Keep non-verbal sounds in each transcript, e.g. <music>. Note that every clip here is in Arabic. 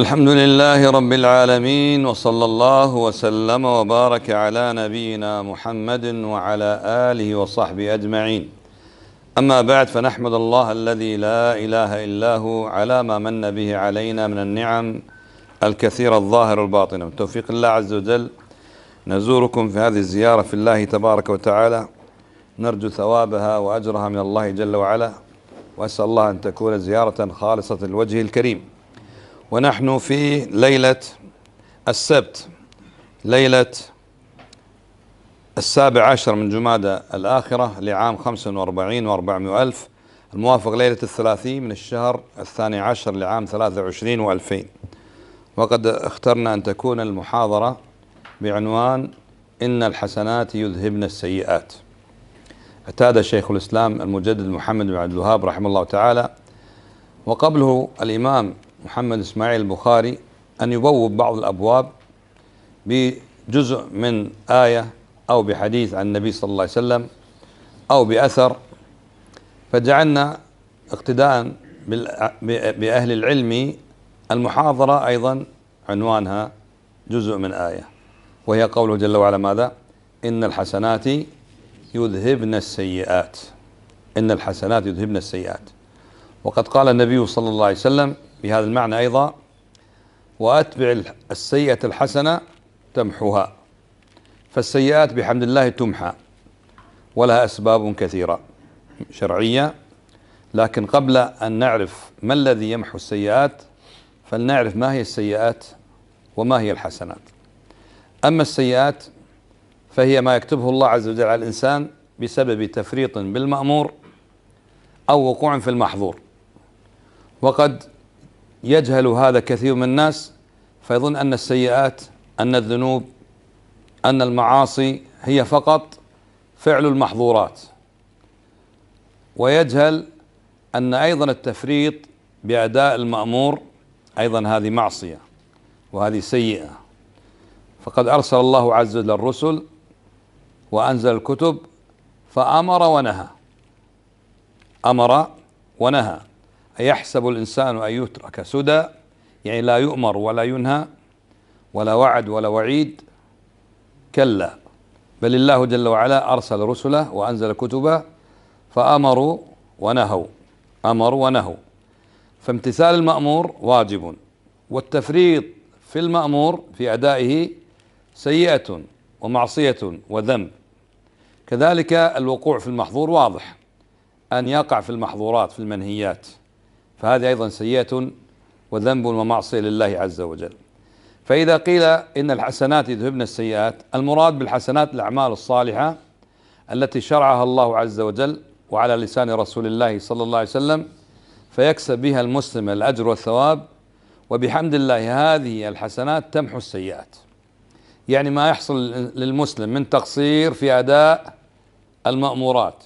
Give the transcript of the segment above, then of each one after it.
الحمد لله رب العالمين وصلى الله وسلم وبارك على نبينا محمد وعلى آله وصحبه أجمعين أما بعد فنحمد الله الذي لا إله إلا هو على ما من به علينا من النعم الكثيرة الظاهرة الباطن بتوفيق الله عز وجل نزوركم في هذه الزيارة في الله تبارك وتعالى نرجو ثوابها وأجرها من الله جل وعلا وأسأل الله أن تكون زيارة خالصة الوجه الكريم ونحن في ليلة السبت ليلة السابع عشر من جمادة الآخرة لعام 45 و واربعمائة ألف الموافق ليلة الثلاثين من الشهر الثاني عشر لعام 23 و2000 وقد اخترنا أن تكون المحاضرة بعنوان إن الحسنات يذهبن السيئات اعتاد شيخ الإسلام المجدد محمد بن عبد الوهاب رحمه الله تعالى وقبله الإمام محمد إسماعيل البخاري أن يبوب بعض الأبواب بجزء من آية أو بحديث عن النبي صلى الله عليه وسلم أو بأثر فجعلنا اقتداء بأهل العلم المحاضرة أيضا عنوانها جزء من آية وهي قوله جل وعلا ماذا إن الحسنات يذهبن السيئات إن الحسنات يذهبن السيئات وقد قال النبي صلى الله عليه وسلم بهذا المعنى أيضا وأتبع السيئة الحسنة تمحوها فالسيئات بحمد الله تمحى ولها أسباب كثيرة شرعية لكن قبل أن نعرف ما الذي يمحو السيئات فلنعرف ما هي السيئات وما هي الحسنات أما السيئات فهي ما يكتبه الله عز وجل على الإنسان بسبب تفريط بالمأمور أو وقوع في المحظور وقد يجهل هذا كثير من الناس فيظن أن السيئات أن الذنوب أن المعاصي هي فقط فعل المحظورات ويجهل أن أيضا التفريط بأداء المأمور أيضا هذه معصية وهذه سيئة فقد أرسل الله عز وجل الرسل وأنزل الكتب فأمر ونهى أمر ونهى أيحسب الإنسان أن يترك سدى يعني لا يؤمر ولا ينهى ولا وعد ولا وعيد كلا بل الله جل وعلا أرسل رسله وأنزل كتبه فأمروا ونهوا أمروا ونهوا فامتثال المأمور واجب والتفريط في المأمور في أدائه سيئة ومعصية وذنب كذلك الوقوع في المحظور واضح أن يقع في المحظورات في المنهيات فهذه أيضا سيئة وذنب ومعصية لله عز وجل فإذا قيل إن الحسنات يذهبن السيئات المراد بالحسنات الأعمال الصالحة التي شرعها الله عز وجل وعلى لسان رسول الله صلى الله عليه وسلم فيكسب بها المسلم الأجر والثواب وبحمد الله هذه الحسنات تمحو السيئات يعني ما يحصل للمسلم من تقصير في أداء المأمورات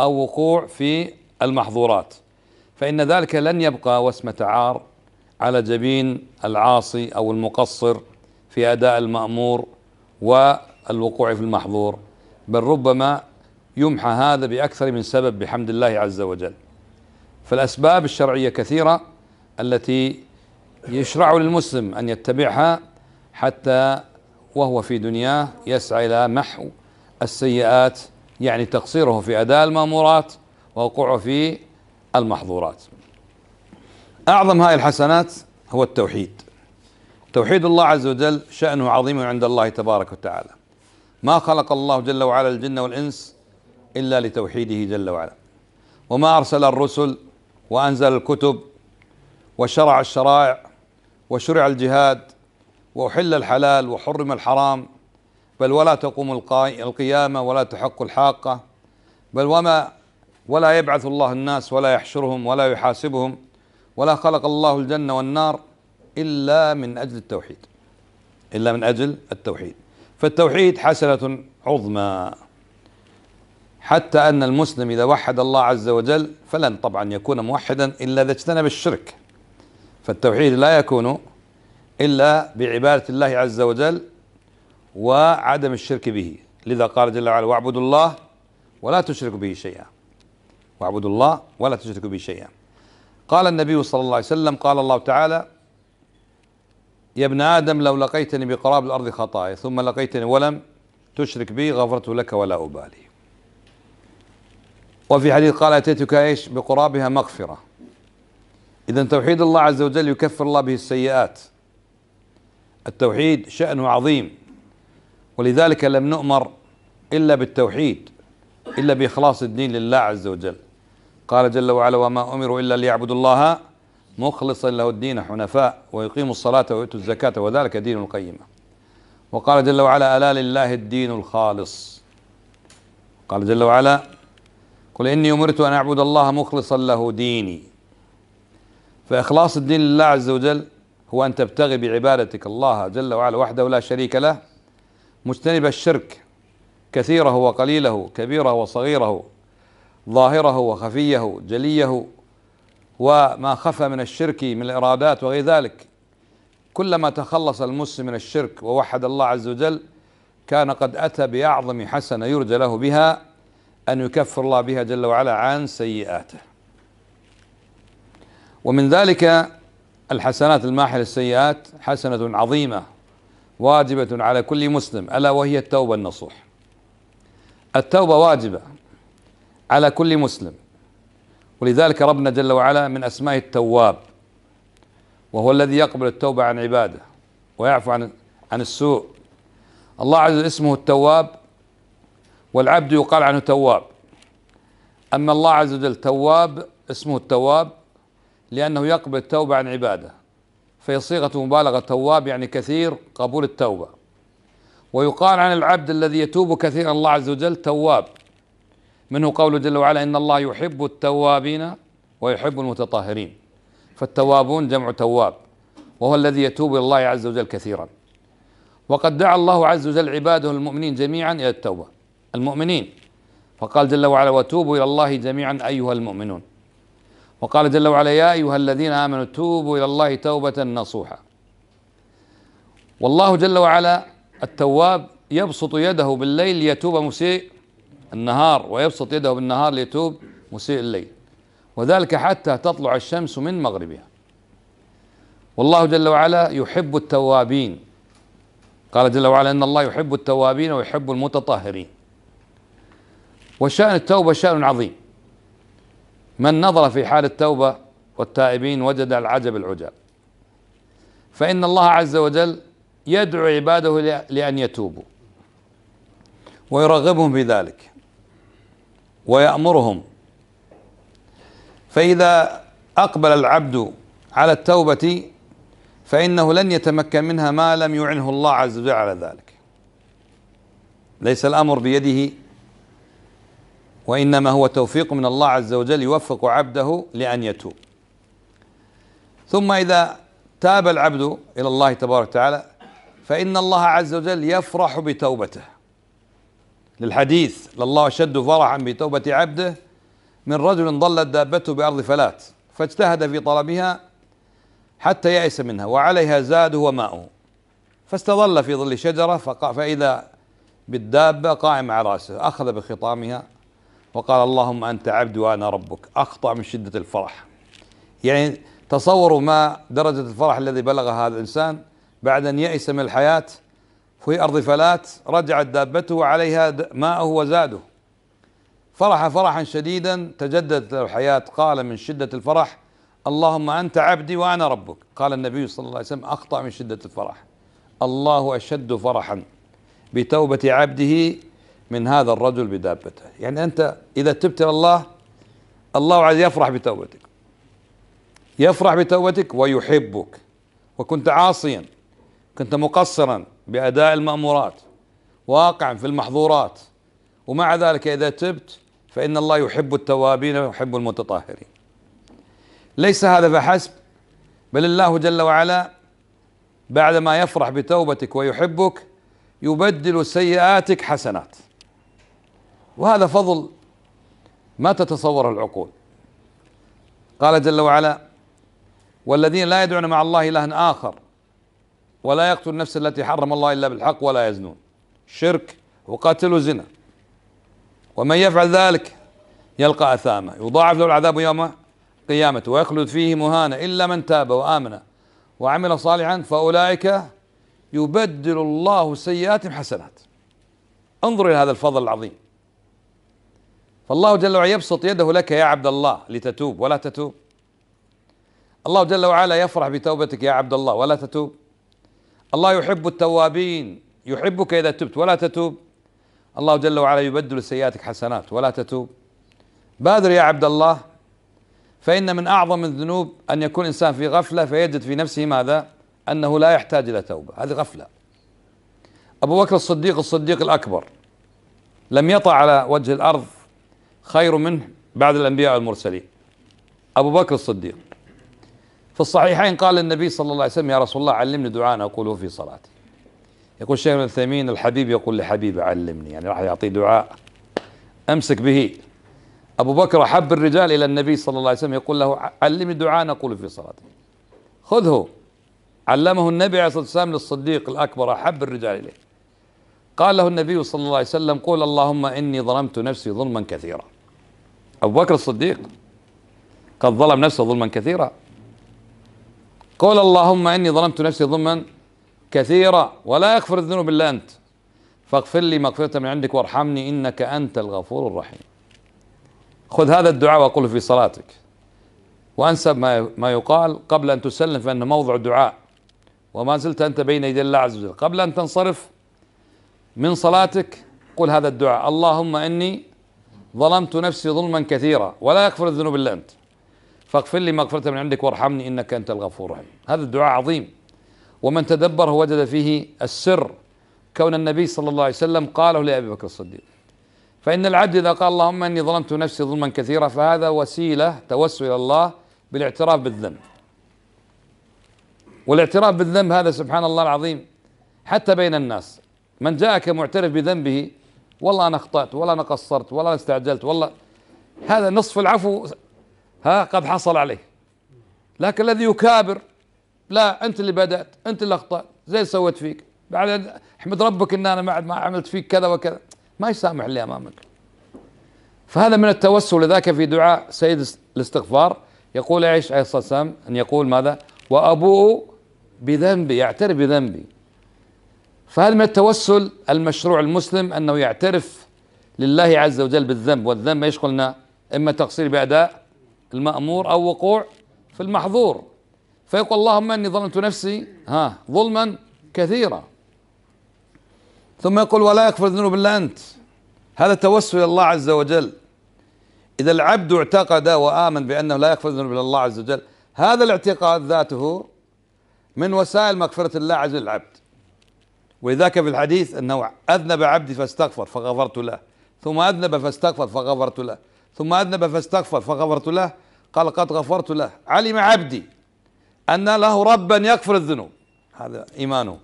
أو وقوع في المحظورات فإن ذلك لن يبقى وسمة عار على جبين العاصي أو المقصر في أداء المأمور والوقوع في المحظور بل ربما يمحى هذا بأكثر من سبب بحمد الله عز وجل فالأسباب الشرعية كثيرة التي يشرع للمسلم أن يتبعها حتى وهو في دنياه يسعى إلى محو السيئات يعني تقصيره في أداء المأمورات ووقوعه في المحظورات أعظم هذه الحسنات هو التوحيد توحيد الله عز وجل شأنه عظيم عند الله تبارك وتعالى ما خلق الله جل وعلا الجن والإنس إلا لتوحيده جل وعلا وما أرسل الرسل وأنزل الكتب وشرع الشرائع وشرع الجهاد وأحل الحلال وحرم الحرام بل ولا تقوم القيامة ولا تحق الحاقة بل وما ولا يبعث الله الناس ولا يحشرهم ولا يحاسبهم ولا خلق الله الجنة والنار إلا من أجل التوحيد إلا من أجل التوحيد فالتوحيد حسنة عظمى حتى أن المسلم إذا وحد الله عز وجل فلن طبعا يكون موحدا إلا إذا اجتنب الشرك فالتوحيد لا يكون إلا بعبادة الله عز وجل وعدم الشرك به لذا قال جل وعلا واعبدوا الله ولا تشركوا به شيئا واعبدوا الله ولا تشركوا به شيئا قال النبي صلى الله عليه وسلم قال الله تعالى يا ابن آدم لو لقيتني بقراب الأرض خطايا ثم لقيتني ولم تشرك بي غفرت لك ولا أبالي وفي حديث قال أتيتك إيش بقرابها مغفرة إذا توحيد الله عز وجل يكفر الله به السيئات التوحيد شأنه عظيم ولذلك لم نؤمر إلا بالتوحيد إلا بإخلاص الدين لله عز وجل قال جل وعلا وما أمروا إلا ليعبدوا الله مخلصا له الدين حنفاء ويقيموا الصلاة ويؤتوا الزكاة وذلك دين القيمة وقال جل وعلا ألا لله الدين الخالص قال جل وعلا قل إني أمرت أن أعبد الله مخلصا له ديني فإخلاص الدين لله عز وجل هو أن تبتغي بعبادتك الله جل وعلا وحده لا شريك له مجتنب الشرك كثيره وقليله كبيره وصغيره ظاهره وخفيه جليه وما خفى من الشرك من الإرادات وغير ذلك كلما تخلص المسلم من الشرك ووحد الله عز وجل كان قد أتى بأعظم حسنة يرجى له بها أن يكفر الله بها جل وعلا عن سيئاته ومن ذلك الحسنات الماحل السيئات حسنة عظيمة واجبة على كل مسلم ألا وهي التوبة النصوح التوبة واجبة على كل مسلم ولذلك ربنا جل وعلا من أسمائه التواب وهو الذي يقبل التوبة عن عباده ويعفو عن عن السوء الله عز وجل اسمه التواب والعبد يقال عنه تواب أما الله عز وجل تواب اسمه التواب لأنه يقبل التوبة عن عباده فهي صيغة مبالغة تواب يعني كثير قبول التوبة ويقال عن العبد الذي يتوب كثيرا الله عز وجل تواب منه قوله جل وعلا إن الله يحب التوابين ويحب المتطهرين فالتوابون جمع تواب وهو الذي يتوب إلى الله عز وجل كثيرا وقد دعا الله عز وجل عباده المؤمنين جميعا إلى التوبة المؤمنين فقال جل وعلا وتوبوا إلى الله جميعا أيها المؤمنون وقال جل وعلا يا أيها الذين آمنوا توبوا إلى الله توبة نصوحة والله جل وعلا التواب يبسط يده بالليل ليتوب مسيء النهار ويبسط يده بالنهار ليتوب مسيء الليل وذلك حتى تطلع الشمس من مغربها والله جل وعلا يحب التوابين قال جل وعلا ان الله يحب التوابين ويحب المتطهرين وشان التوبه شان عظيم من نظر في حال التوبه والتائبين وجد العجب العجاب فان الله عز وجل يدعو عباده لان يتوبوا ويرغبهم في ذلك ويأمرهم فإذا أقبل العبد على التوبة فإنه لن يتمكن منها ما لم يعنه الله عز وجل على ذلك ليس الأمر بيده وإنما هو توفيق من الله عز وجل يوفق عبده لأن يتوب ثم إذا تاب العبد إلى الله تبارك وتعالى فإن الله عز وجل يفرح بتوبته للحديث لله أشد فرحا بتوبة عبده من رجل ضلت دابته بأرض فلات فاجتهد في طلبها حتى يأس منها وعليها زاده وماؤه فاستظل في ظل شجرة فإذا بالدابة قائم على رأسه أخذ بخطامها وقال اللهم أنت عبد وأنا ربك أخطأ من شدة الفرح يعني تصوروا ما درجة الفرح الذي بلغ هذا الإنسان بعد أن يأس من الحياة في أرض فلات رجعت دابته عليها ماءه وزاده فرح فرحا شديدا تجددت له الحياة قال من شدة الفرح اللهم أنت عبدي وأنا ربك قال النبي صلى الله عليه وسلم أخطأ من شدة الفرح الله أشد فرحا بتوبة عبده من هذا الرجل بدابته يعني أنت إذا تبت الله الله عز يفرح بتوبتك يفرح بتوبتك ويحبك وكنت عاصيا كنت مقصرا بأداء المأمورات واقعا في المحظورات ومع ذلك إذا تبت فإن الله يحب التوابين ويحب المتطهرين ليس هذا فحسب بل الله جل وعلا بعدما يفرح بتوبتك ويحبك يبدل سيئاتك حسنات وهذا فضل ما تتصوره العقول قال جل وعلا والذين لا يدعون مع الله إلها آخر ولا يقتل النفس التي حرم الله إلا بالحق ولا يزنون شرك وقتل زنا ومن يفعل ذلك يلقى أثاما يضاعف له العذاب يوم قيامة ويخلد فيه مهانا إلا من تاب وآمن وعمل صالحا فأولئك يبدل الله سيئاتهم حسنات انظر إلى هذا الفضل العظيم فالله جل وعلا يبسط يده لك يا عبد الله لتتوب ولا تتوب الله جل وعلا يفرح بتوبتك يا عبد الله ولا تتوب الله يحب التوابين يحبك إذا تبت ولا تتوب الله جل وعلا يبدل سيئاتك حسنات ولا تتوب بادر يا عبد الله فإن من أعظم الذنوب أن يكون إنسان في غفلة فيجد في نفسه ماذا أنه لا يحتاج إلى توبة هذه غفلة أبو بكر الصديق الصديق الأكبر لم يطع على وجه الأرض خير منه بعد الأنبياء والمرسلين أبو بكر الصديق في الصحيحين قال النبي صلى الله عليه وسلم يا رسول الله علمني دعاء أقوله في صلاتي يقول الشيخ ابن عثيمين الحبيب يقول لحبيبي علمني يعني راح يعطيه دعاء أمسك به أبو بكر أحب الرجال إلى النبي صلى الله عليه وسلم يقول له علمني دعاء أقوله في صلاتي خذه علمه النبي عليه الصلاة والسلام للصديق الأكبر أحب الرجال إليه قال له النبي صلى الله عليه وسلم قل اللهم إني ظلمت نفسي ظلما كثيرا أبو بكر الصديق قد ظلم نفسه ظلما كثيرا قول اللهم اني ظلمت نفسي ظلما كثيرا ولا يغفر الذنوب الا انت فاغفر لي مغفرة من عندك وارحمني انك انت الغفور الرحيم خذ هذا الدعاء وقل في صلاتك وانسب ما ما يقال قبل ان تسلم فانه موضع دعاء وما زلت انت بين يدي الله عز وجل قبل ان تنصرف من صلاتك قل هذا الدعاء اللهم اني ظلمت نفسي ظلما كثيرا ولا يغفر الذنوب الا انت فاغفر لي مغفرة من عندك وارحمني إنك أنت الغفور الرحيم هذا الدعاء عظيم ومن تدبره وجد فيه السر كون النبي صلى الله عليه وسلم قاله لأبي بكر الصديق فإن العبد إذا قال اللهم إني ظلمت نفسي ظلما كثيرا فهذا وسيلة توسل إلى الله بالاعتراف بالذنب والاعتراف بالذنب هذا سبحان الله العظيم حتى بين الناس من جاءك معترف بذنبه والله أنا أخطأت ولا أنا قصرت ولا أنا استعجلت والله هذا نصف العفو ها قد حصل عليه لكن الذي يكابر لا انت اللي بدات انت اللي اخطات زي اللي سويت فيك بعد احمد ربك ان انا ما عملت فيك كذا وكذا ما يسامح اللي امامك فهذا من التوسل لذاك في دعاء سيد الاستغفار يقول ايش عليه الصلاه والسلام ان يقول ماذا وابوء بذنبي يعترف بذنبي فهذا من التوسل المشروع المسلم انه يعترف لله عز وجل بالذنب والذنب يشغلنا اما تقصير باداء المأمور أو وقوع في المحظور فيقول اللهم إني ظلمت نفسي ها ظلما كثيرا ثم يقول ولا يغفر الذنوب إلا أنت هذا توسل الله عز وجل إذا العبد اعتقد وآمن بأنه لا يغفر الذنوب إلا الله عز وجل هذا الاعتقاد ذاته من وسائل مغفرة الله عز وجل العبد ولذاك في الحديث أنه أذنب عبدي فاستغفر فغفرت له ثم أذنب فاستغفر فغفرت له ثم أذنب فاستغفر فغفرت له قال قد غفرت له علم عبدي أن له ربا يغفر الذنوب هذا إيمانه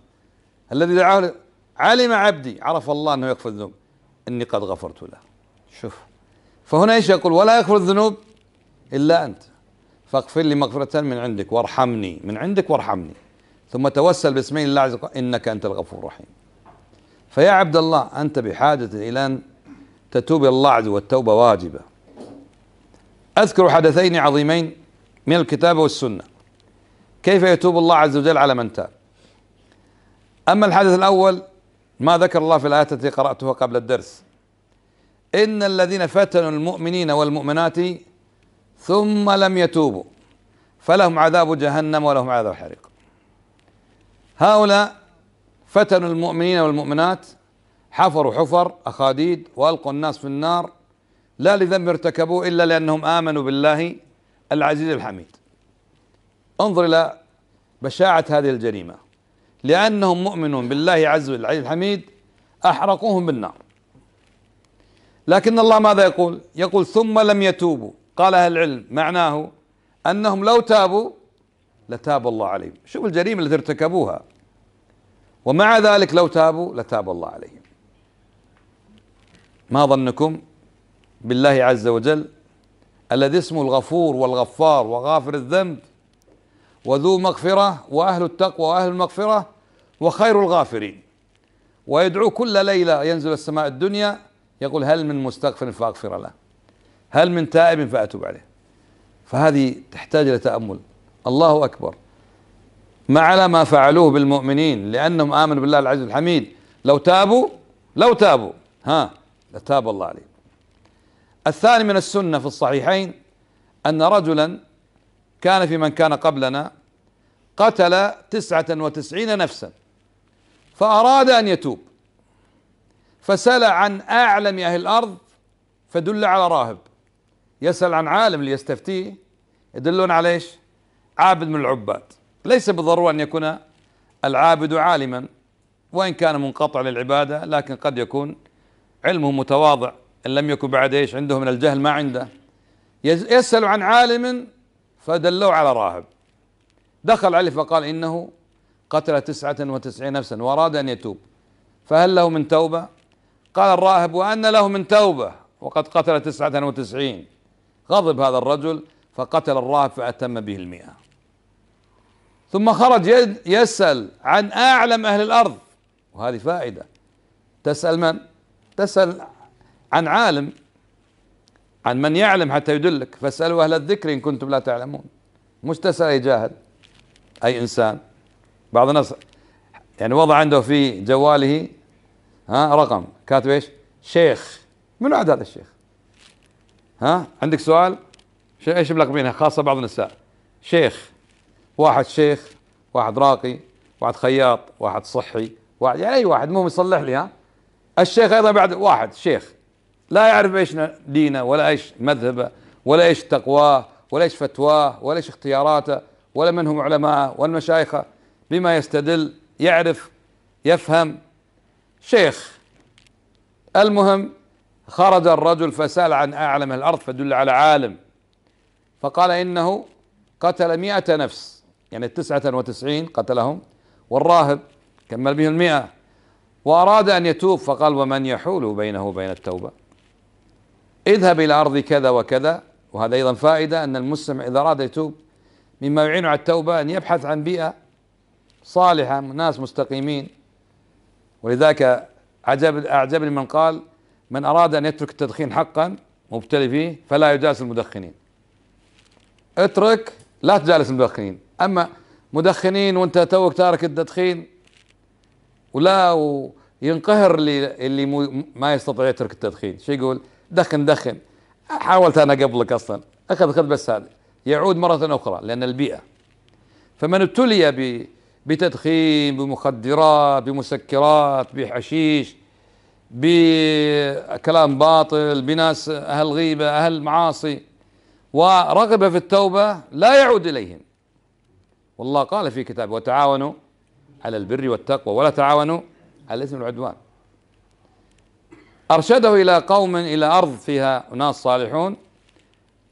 الذي دعاه علم عبدي عرف الله أنه يغفر الذنوب إني قد غفرت له شوف فهنا ايش يقول ولا يغفر الذنوب الا انت فاغفر لي مغفرة من عندك وارحمني من عندك وارحمني ثم توسل باسم الله عز وجل انك انت الغفور الرحيم فيا عبد الله انت بحاجة الى ان تتوب الى الله عز وجل والتوبة واجبة أذكر حدثين عظيمين من الكتاب والسنة كيف يتوب الله عز وجل على من تاب أما الحدث الأول ما ذكر الله في الآية التي قرأتها قبل الدرس إن الذين فتنوا المؤمنين والمؤمنات ثم لم يتوبوا فلهم عذاب جهنم ولهم عذاب الحريق هؤلاء فتنوا المؤمنين والمؤمنات حفروا حفر أخاديد وألقوا الناس في النار لا لذنب ارتكبوه إلا لأنهم آمنوا بالله العزيز الحميد انظر إلى بشاعة هذه الجريمة لأنهم مؤمنون بالله عز وجل العزيز الحميد أحرقوهم بالنار لكن الله ماذا يقول يقول ثم لم يتوبوا قال أهل العلم معناه أنهم لو تابوا لتاب الله عليهم شوف الجريمة التي ارتكبوها ومع ذلك لو تابوا لتاب الله عليهم ما ظنكم بالله عز وجل الذي اسمه الغفور والغفار وغافر الذنب وذو مغفرة وأهل التقوى وأهل المغفرة وخير الغافرين ويدعو كل ليلة ينزل السماء الدنيا يقول هل من مستغفر فأغفر له هل من تائب فأتوب عليه فهذه تحتاج إلى تأمل الله أكبر ما على ما فعلوه بالمؤمنين لأنهم آمنوا بالله العزيز الحميد لو تابوا لو تابوا ها لتاب الله عليهم الثاني من السنة في الصحيحين أن رجلا كان في من كان قبلنا قتل تسعة وتسعين نفسا فأراد أن يتوب فسأل عن أعلم أهل الأرض فدل على راهب يسأل عن عالم ليستفتيه يدلون على ايش؟ عابد من العباد ليس بالضرورة أن يكون العابد عالما وإن كان منقطع للعبادة لكن قد يكون علمه متواضع إن لم يكن بعد إيش عنده من الجهل ما عنده يسأل عن عالم فدلوه على راهب دخل عليه فقال إنه قتل تسعة وتسعين نفسا وأراد أن يتوب فهل له من توبة قال الراهب وأن له من توبة وقد قتل تسعة وتسعين غضب هذا الرجل فقتل الراهب فأتم به المئة ثم خرج يسأل عن أعلم أهل الأرض وهذه فائدة تسأل من؟ تسأل عن عالم عن من يعلم حتى يدلك فاسألوا أهل الذكر إن كنتم لا تعلمون مش تسأل أي جاهل أي إنسان بعض الناس يعني وضع عنده في جواله ها رقم كاتب ايش؟ شيخ من عاد هذا الشيخ؟ ها عندك سؤال؟ ايش ملقبينها خاصة بعض النساء شيخ واحد شيخ واحد راقي واحد خياط واحد صحي واحد يعني اي واحد المهم يصلح لي ها الشيخ ايضا بعد واحد شيخ لا يعرف ايش دينه ولا ايش مذهبه ولا ايش تقواه ولا ايش فتواه ولا ايش اختياراته ولا من هم علماءه ولا مشايخه بما يستدل يعرف يفهم شيخ المهم خرج الرجل فسأل عن أعلم الأرض فدل على عالم فقال إنه قتل مئة نفس يعني التسعة وتسعين قتلهم والراهب كمل به المئة وأراد أن يتوب فقال ومن يحول بينه وبين التوبة اذهب إلى أرض كذا وكذا وهذا أيضا فائدة أن المسلم إذا أراد يتوب مما يعين على التوبة أن يبحث عن بيئة صالحة ناس مستقيمين ولذلك عجب أعجبني من قال من أراد أن يترك التدخين حقا مبتلي فيه فلا يجالس المدخنين اترك لا تجالس المدخنين أما مدخنين وانت توك تارك التدخين ولا وينقهر اللي اللي ما يستطيع يترك التدخين شو يقول؟ دخن دخن حاولت انا قبلك اصلا اخذ اخذ بس هذا يعود مره اخرى لان البيئه فمن ابتلي بتدخين بمخدرات بمسكرات بحشيش بكلام باطل بناس اهل غيبه اهل معاصي ورغب في التوبه لا يعود اليهم والله قال في كتابه وتعاونوا على البر والتقوى ولا تعاونوا على الاثم والعدوان أرشده إلى قوم إلى أرض فيها أناس صالحون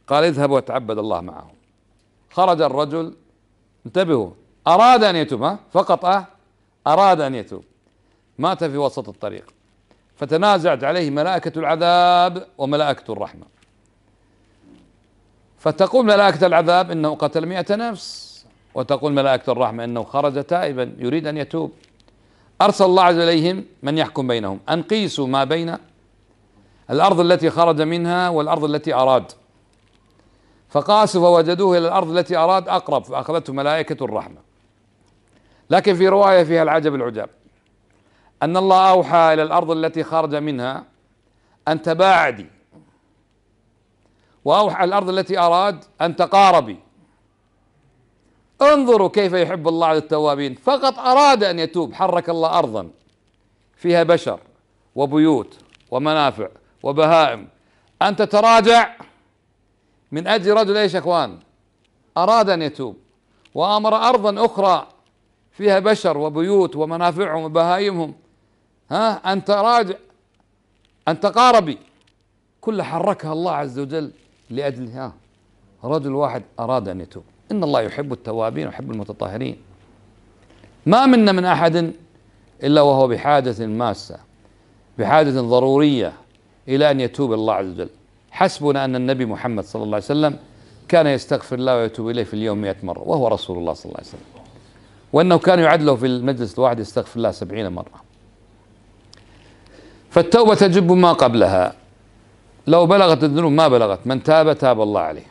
قال اذهب وتعبد الله معهم خرج الرجل انتبهوا أراد أن يتوب ها فقط أه أراد أن يتوب مات في وسط الطريق فتنازعت عليه ملائكة العذاب وملائكة الرحمة فتقول ملائكة العذاب إنه قتل مئة نفس وتقول ملائكة الرحمة إنه خرج تائبا يريد أن يتوب أرسل الله عز إليهم من يحكم بينهم أن قيسوا ما بين الأرض التي خرج منها والأرض التي أراد فقاسوا فوجدوه إلى الأرض التي أراد أقرب فأخذته ملائكة الرحمة لكن في رواية فيها العجب العجاب أن الله أوحى إلى الأرض التي خرج منها أن تباعدي وأوحى الأرض التي أراد أن تقاربي انظروا كيف يحب الله التوابين فقط أراد أن يتوب حرك الله أرضا فيها بشر وبيوت ومنافع وبهائم أن تتراجع من أجل رجل إيش أخوان أراد أن يتوب وأمر أرضا أخرى فيها بشر وبيوت ومنافعهم وبهائمهم ها أن تراجع أن تقاربي كل حركها الله عز وجل لأجلها رجل واحد أراد أن يتوب إن الله يحب التوابين ويحب المتطهرين ما منا من أحد إلا وهو بحاجة ماسة بحاجة ضرورية إلى أن يتوب الله عز وجل حسبنا أن النبي محمد صلى الله عليه وسلم كان يستغفر الله ويتوب إليه في اليوم مئة مرة وهو رسول الله صلى الله عليه وسلم وأنه كان يعدله في المجلس الواحد يستغفر الله سبعين مرة فالتوبة تجب ما قبلها لو بلغت الذنوب ما بلغت من تاب تاب الله عليه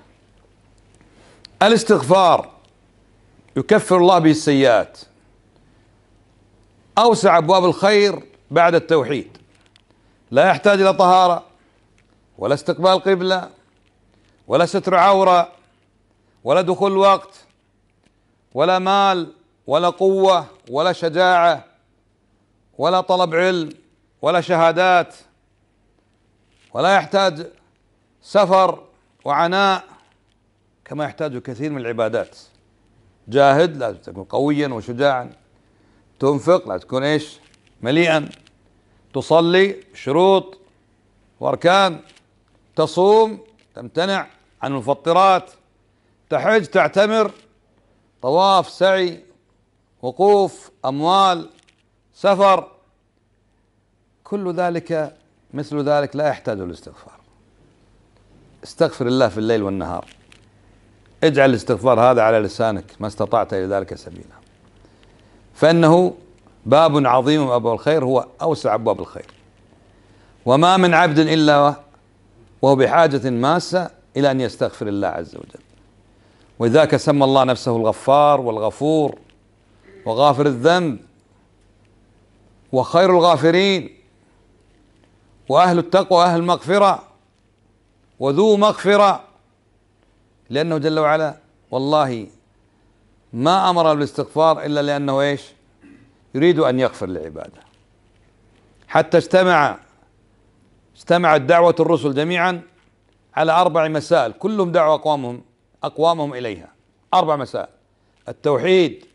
الاستغفار يكفر الله به السيئات أوسع أبواب الخير بعد التوحيد لا يحتاج إلى طهارة ولا استقبال قبلة ولا ستر عورة ولا دخول وقت ولا مال ولا قوة ولا شجاعة ولا طلب علم ولا شهادات ولا يحتاج سفر وعناء كما يحتاج كثير من العبادات جاهد لازم تكون قويا وشجاعا تنفق لازم تكون ايش مليئا تصلي شروط واركان تصوم تمتنع عن المفطرات تحج تعتمر طواف سعي وقوف اموال سفر كل ذلك مثل ذلك لا يحتاج الاستغفار استغفر الله في الليل والنهار اجعل الاستغفار هذا على لسانك ما استطعت الى ذلك سبيلا فانه باب عظيم ابواب الخير هو اوسع ابواب الخير وما من عبد الا وهو بحاجه ماسه الى ان يستغفر الله عز وجل وذاك سمى الله نفسه الغفار والغفور وغافر الذنب وخير الغافرين واهل التقوى اهل المغفره وذو مغفره لأنه جل وعلا والله ما أمر بالاستغفار إلا لأنه إيش يريد أن يغفر لعباده حتى اجتمع اجتمعت دعوة الرسل جميعا على أربع مسائل كلهم دعوا أقوامهم أقوامهم إليها أربع مسائل التوحيد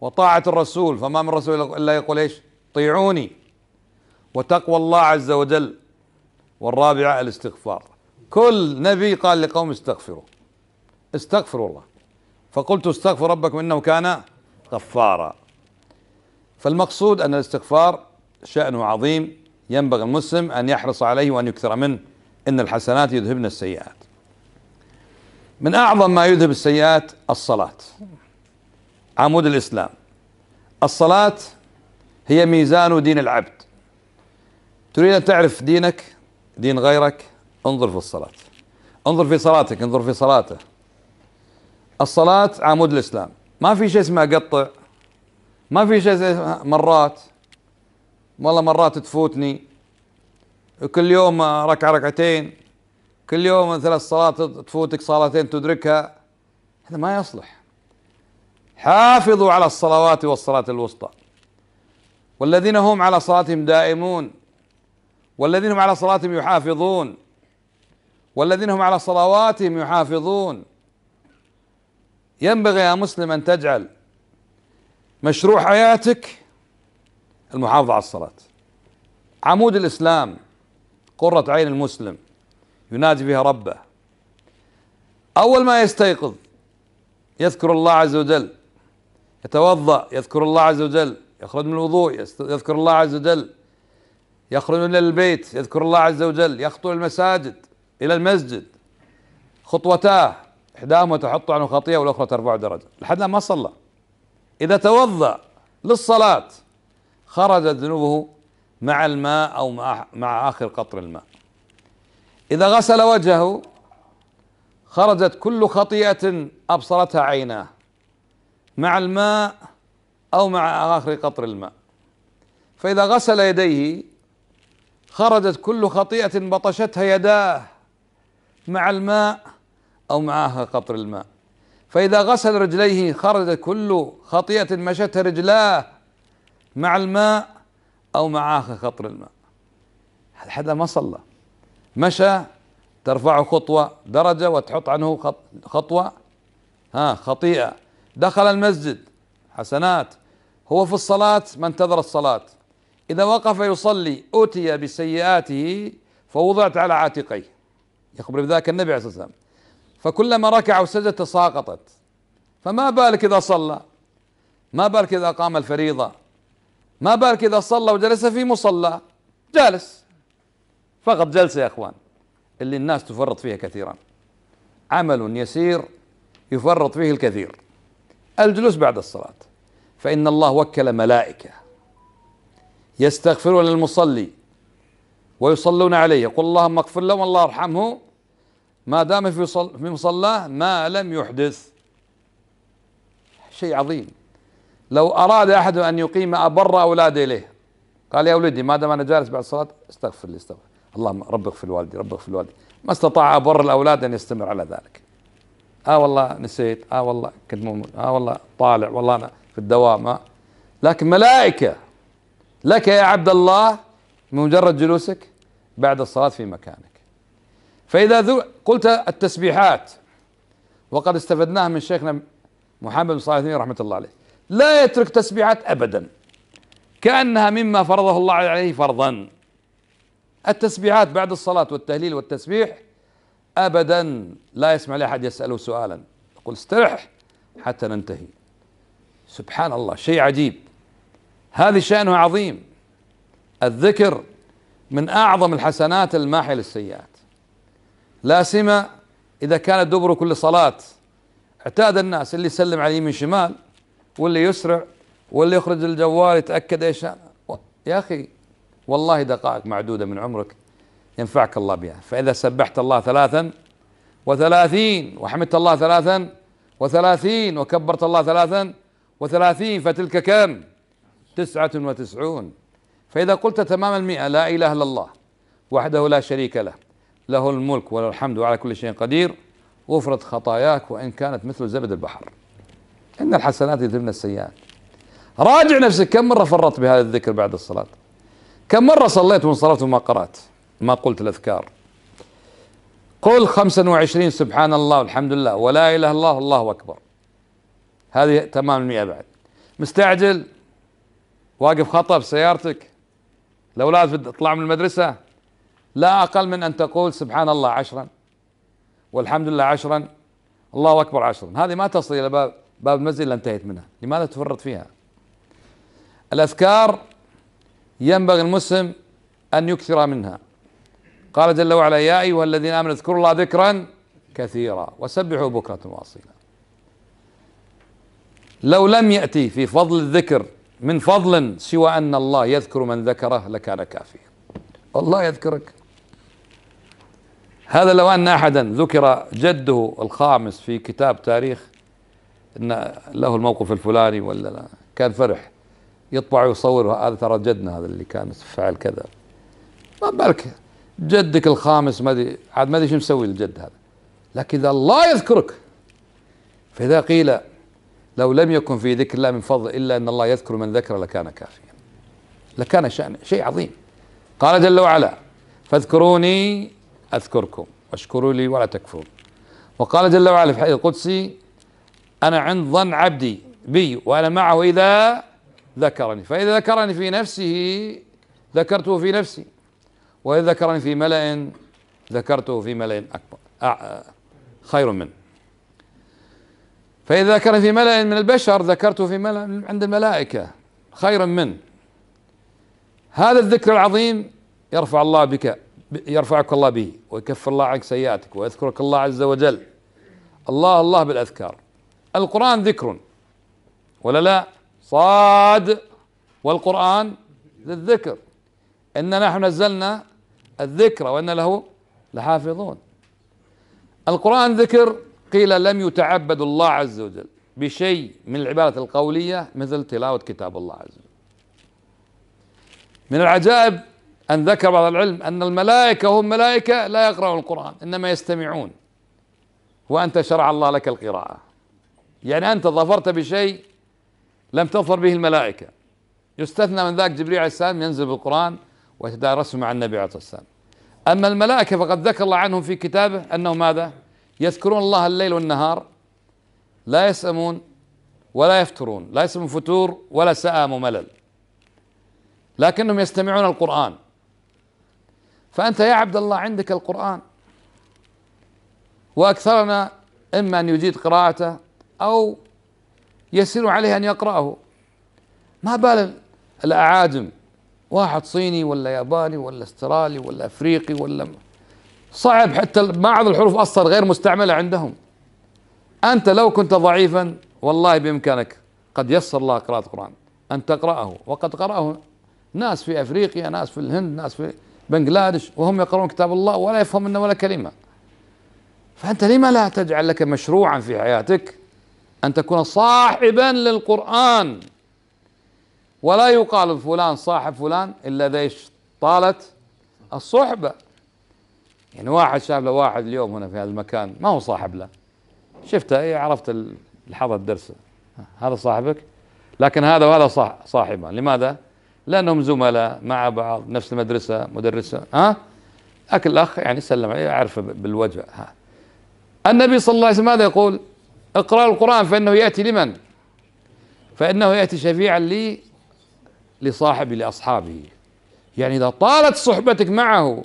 وطاعة الرسول فما من رسول إلا يقول إيش طيعوني وتقوى الله عز وجل والرابعة الاستغفار كل نبي قال لقوم استغفروا استغفروا الله فقلت استغفر ربكم انه كان غفارا فالمقصود ان الاستغفار شانه عظيم ينبغي المسلم ان يحرص عليه وان يكثر منه ان الحسنات يذهبن السيئات من اعظم ما يذهب السيئات الصلاه عمود الاسلام الصلاه هي ميزان دين العبد تريد ان تعرف دينك دين غيرك انظر في الصلاة انظر في صلاتك انظر في صلاته الصلاة عمود الإسلام ما في شيء اسمه أقطع ما في شيء اسمه مرات والله مرات تفوتني كل يوم ركعة ركعتين كل يوم ثلاث صلاه تفوتك صلاتين تدركها هذا ما يصلح حافظوا على الصلوات والصلاة الوسطى والذين هم على صلاتهم دائمون والذين هم على صلاتهم يحافظون والذين هم على صلواتهم يحافظون ينبغي يا مسلم ان تجعل مشروع حياتك المحافظه على الصلاه عمود الاسلام قره عين المسلم يناجي بها ربه اول ما يستيقظ يذكر الله عز وجل يتوضا يذكر الله عز وجل يخرج من الوضوء يذكر الله عز وجل يخرج من البيت يذكر الله عز وجل يخطو المساجد إلى المسجد خطوتاه إحداهما تحط عنه خطيئة والأخرى ترفع درجة لحد ما صلى إذا توضأ للصلاة خرجت ذنوبه مع الماء أو مع, مع آخر قطر الماء إذا غسل وجهه خرجت كل خطيئة أبصرتها عيناه مع الماء أو مع آخر قطر الماء فإذا غسل يديه خرجت كل خطيئة بطشتها يداه مع الماء أو معها قطر الماء فإذا غسل رجليه خرج كل خطيئة مشتها رجلاه مع الماء أو معها قطر الماء هذا ما صلى مشى ترفع خطوة درجة وتحط عنه خطوة ها خطيئة دخل المسجد حسنات هو في الصلاة ما انتظر الصلاة إذا وقف يصلي أتي بسيئاته فوضعت على عاتقيه يخبر بذلك النبي عليه الصلاة والسلام فكلما ركع وسجد تساقطت فما بالك إذا صلى ما بالك إذا قام الفريضة ما بالك إذا صلى وجلس في مصلى جالس فقط جلسة يا أخوان اللي الناس تفرط فيها كثيرا عمل يسير يفرط فيه الكثير الجلوس بعد الصلاة فإن الله وكل ملائكة يستغفرون للمصلي ويصلون عليه يقول اللهم اغفر لهم والله ارحمه ما دام في في مصلاه ما لم يحدث شيء عظيم لو اراد احد ان يقيم ابر اولاده اليه قال يا ولدي ما دام انا جالس بعد الصلاه استغفر لي استغفر اللهم رب اغفر لوالدي رب اغفر لوالدي ما استطاع ابر الاولاد ان يستمر على ذلك اه والله نسيت اه والله كنت مو اه والله طالع والله انا في الدوام آه. لكن ملائكه لك يا عبد الله بمجرد جلوسك بعد الصلاة في مكانك فإذا ذو قلت التسبيحات وقد استفدناها من شيخنا محمد بن صالح رحمة الله عليه لا يترك تسبيحات أبدا كأنها مما فرضه الله عليه فرضا التسبيحات بعد الصلاة والتهليل والتسبيح أبدا لا يسمع لأحد يسأله سؤالا يقول استرح حتى ننتهي سبحان الله شيء عجيب هذه شأنه عظيم الذكر من اعظم الحسنات الماحيه للسيئات لا سيما اذا كان دبر كل صلاه اعتاد الناس اللي يسلم على يمين شمال واللي يسرع واللي يخرج الجوال يتاكد ايش يا اخي والله دقائق معدوده من عمرك ينفعك الله بها فاذا سبحت الله ثلاثا وثلاثين وحمدت الله ثلاثا وثلاثين وكبرت الله ثلاثا وثلاثين فتلك كم تسعة وتسعون فإذا قلت تمام المئة لا إله إلا الله وحده لا شريك له له الملك وله الحمد وعلى كل شيء قدير غفرت خطاياك وإن كانت مثل زبد البحر إن الحسنات يذهبن السيئات راجع نفسك كم مرة فرطت بهذا الذكر بعد الصلاة كم مرة صليت وانصرفت وما قرأت ما قلت الأذكار قل 25 سبحان الله والحمد لله ولا إله إلا الله الله أكبر هذه تمام المئة بعد مستعجل واقف خطأ بسيارتك الأولاد تطلع من المدرسة لا أقل من أن تقول سبحان الله عشرا والحمد لله عشرا الله أكبر عشرا هذه ما تصل إلى باب باب المسجد انتهيت منها لماذا تفرط فيها الأذكار ينبغي المسلم أن يكثر منها قال جل وعلا يا أيها الذين آمنوا اذكروا الله ذكرا كثيرا وسبحوا بكرة واصيلا لو لم يأتي في فضل الذكر من فضل سوى أن الله يذكر من ذكره لكان كافيا الله يذكرك هذا لو أن أحدا ذكر جده الخامس في كتاب تاريخ أن له الموقف الفلاني ولا لا كان فرح يطبع ويصور هذا ترى جدنا هذا اللي كان فعل كذا ما بالك جدك الخامس ما ادري عاد ما ادري شو مسوي الجد هذا لكن اذا الله يذكرك فاذا قيل لو لم يكن في ذكر الله من فضل إلا أن الله يذكر من ذكر لكان كافيا لكان شأن شيء عظيم قال جل وعلا فاذكروني أذكركم واشكروا لي ولا تكفرون وقال جل وعلا في الحديث القدسي أنا عند ظن عبدي بي وأنا معه إذا ذكرني فإذا ذكرني في نفسه ذكرته في نفسي وإذا ذكرني في ملأ ذكرته في ملأ أكبر خير منه فإذا كان في ملأ من البشر ذكرته في ملأ عند الملائكة خيرا منه هذا الذكر العظيم يرفع الله بك يرفعك الله به ويكفر الله عنك سيئاتك ويذكرك الله عز وجل الله الله بالأذكار القرآن ذكر ولا لا صاد والقرآن للذكر إنا إن نحن نزلنا الذكر وإن له لحافظون القرآن ذكر قيل لم يتعبد الله عز وجل بشيء من العبادة القولية مثل تلاوة كتاب الله عز وجل من العجائب أن ذكر بعض العلم أن الملائكة هم ملائكة لا يقرأون القرآن إنما يستمعون وأنت شرع الله لك القراءة يعني أنت ظفرت بشيء لم تظفر به الملائكة يستثنى من ذاك جبريل عليه السلام ينزل بالقرآن ويتدارسه مع النبي عليه الصلاة والسلام أما الملائكة فقد ذكر الله عنهم في كتابه أنه ماذا؟ يذكرون الله الليل والنهار لا يسأمون ولا يفترون لا يسأمون فتور ولا سآم ملل لكنهم يستمعون القرآن فأنت يا عبد الله عندك القرآن وأكثرنا إما أن يجيد قراءته أو يسير عليه أن يقرأه ما بال الأعاجم واحد صيني ولا ياباني ولا استرالي ولا أفريقي ولا صعب حتى بعض الحروف أصلا غير مستعملة عندهم أنت لو كنت ضعيفا والله بإمكانك قد يسر الله قراءة القرآن أن تقرأه وقد قرأه ناس في أفريقيا ناس في الهند ناس في بنغلاديش وهم يقرؤون كتاب الله ولا يفهم منه ولا كلمة فأنت لما لا تجعل لك مشروعا في حياتك أن تكون صاحبا للقرآن ولا يقال فلان صاحب فلان إلا ذي طالت الصحبة يعني واحد شاف له واحد اليوم هنا في هذا المكان ما هو صاحب له شفته اي عرفت الحظه درسه هذا صاحبك لكن هذا وهذا صاح صاحبا لماذا؟ لانهم زملاء مع بعض نفس المدرسه مدرسه ها اكل الاخ يعني سلم عليه اعرفه بالوجه ها. النبي صلى الله عليه وسلم ماذا يقول؟ اقرا القرآن فإنه يأتي لمن؟ فإنه يأتي شفيعا لي لصاحبي لأصحابه يعني إذا طالت صحبتك معه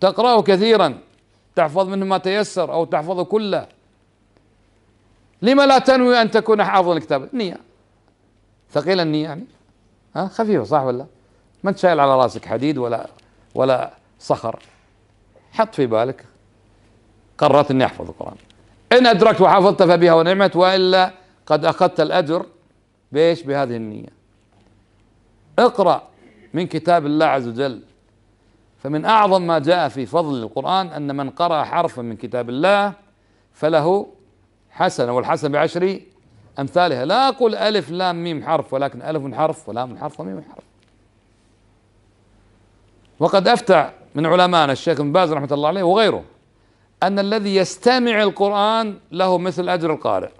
تقرأه كثيرا تحفظ منه ما تيسر أو تحفظه كله لما لا تنوي أن تكون حافظا الكتاب نية ثقيل النية يعني ها خفيفة صح ولا ما أنت شايل على راسك حديد ولا ولا صخر حط في بالك قررت أني أحفظ القرآن إن أدركت وحفظت فبها ونعمت وإلا قد أخذت الأجر بإيش بهذه النية اقرأ من كتاب الله عز وجل فمن أعظم ما جاء في فضل القرآن أن من قرأ حرفا من كتاب الله فله حسنة والحسن بعشر أمثالها لا أقول ألف لام ميم حرف ولكن ألف حرف ولام حرف وميم حرف وقد أفتى من علمائنا الشيخ ابن باز رحمة الله عليه وغيره أن الذي يستمع القرآن له مثل أجر القارئ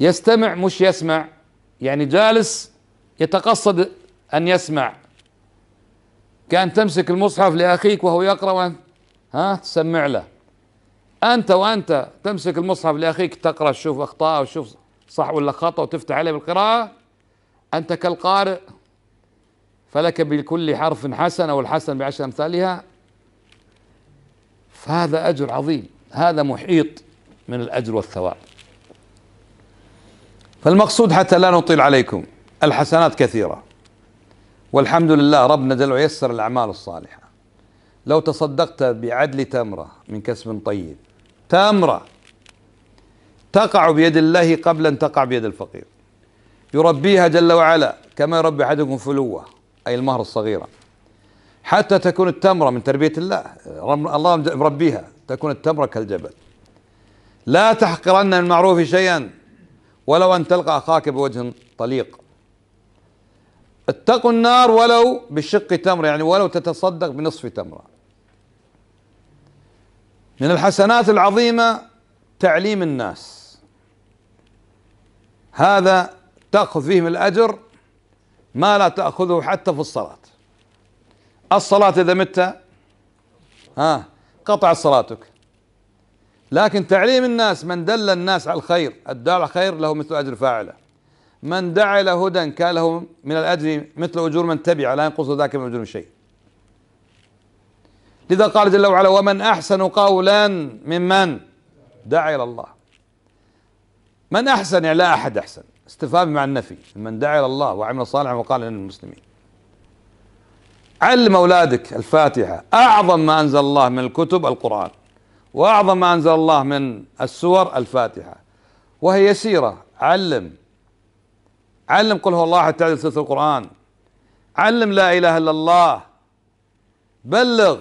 يستمع مش يسمع يعني جالس يتقصد أن يسمع كان تمسك المصحف لأخيك وهو يقرأ وأنت ها تسمع له أنت وأنت تمسك المصحف لأخيك تقرأ تشوف أخطاء وتشوف صح ولا خطأ وتفتح عليه بالقراءة أنت كالقارئ فلك بكل حرف حسنة الحسن بعشر أمثالها فهذا أجر عظيم هذا محيط من الأجر والثواب فالمقصود حتى لا نطيل عليكم الحسنات كثيره والحمد لله ربنا جل يسر الأعمال الصالحة لو تصدقت بعدل تمرة من كسب طيب تمرة تقع بيد الله قبل أن تقع بيد الفقير يربيها جل وعلا كما يربي أحدكم فلوة أي المهر الصغيرة حتى تكون التمرة من تربية الله الله مربيها تكون التمرة كالجبل لا تحقرن من المعروف شيئا ولو أن تلقى أخاك بوجه طليق اتقوا النار ولو بشق تمر يعني ولو تتصدق بنصف تمره من الحسنات العظيمه تعليم الناس هذا تاخذ فيه من الاجر ما لا تاخذه حتى في الصلاه الصلاه اذا مت ها قطع صلاتك لكن تعليم الناس من دل الناس على الخير الدال على الخير له مثل اجر فاعله من دعا الى هدى كان له من الاجر مثل اجور من تبع لا ينقص ذاك من اجور شيء لذا قال جل وعلا ومن احسن قولا ممن دعا الى الله من احسن يعني لا احد احسن استفهام مع النفي من دعا الى الله وعمل صالحا وقال للمسلمين علم اولادك الفاتحه اعظم ما انزل الله من الكتب القران واعظم ما انزل الله من السور الفاتحه وهي يسيره علم علم قل هو الله حتى تعدل القرآن علم لا إله إلا الله بلغ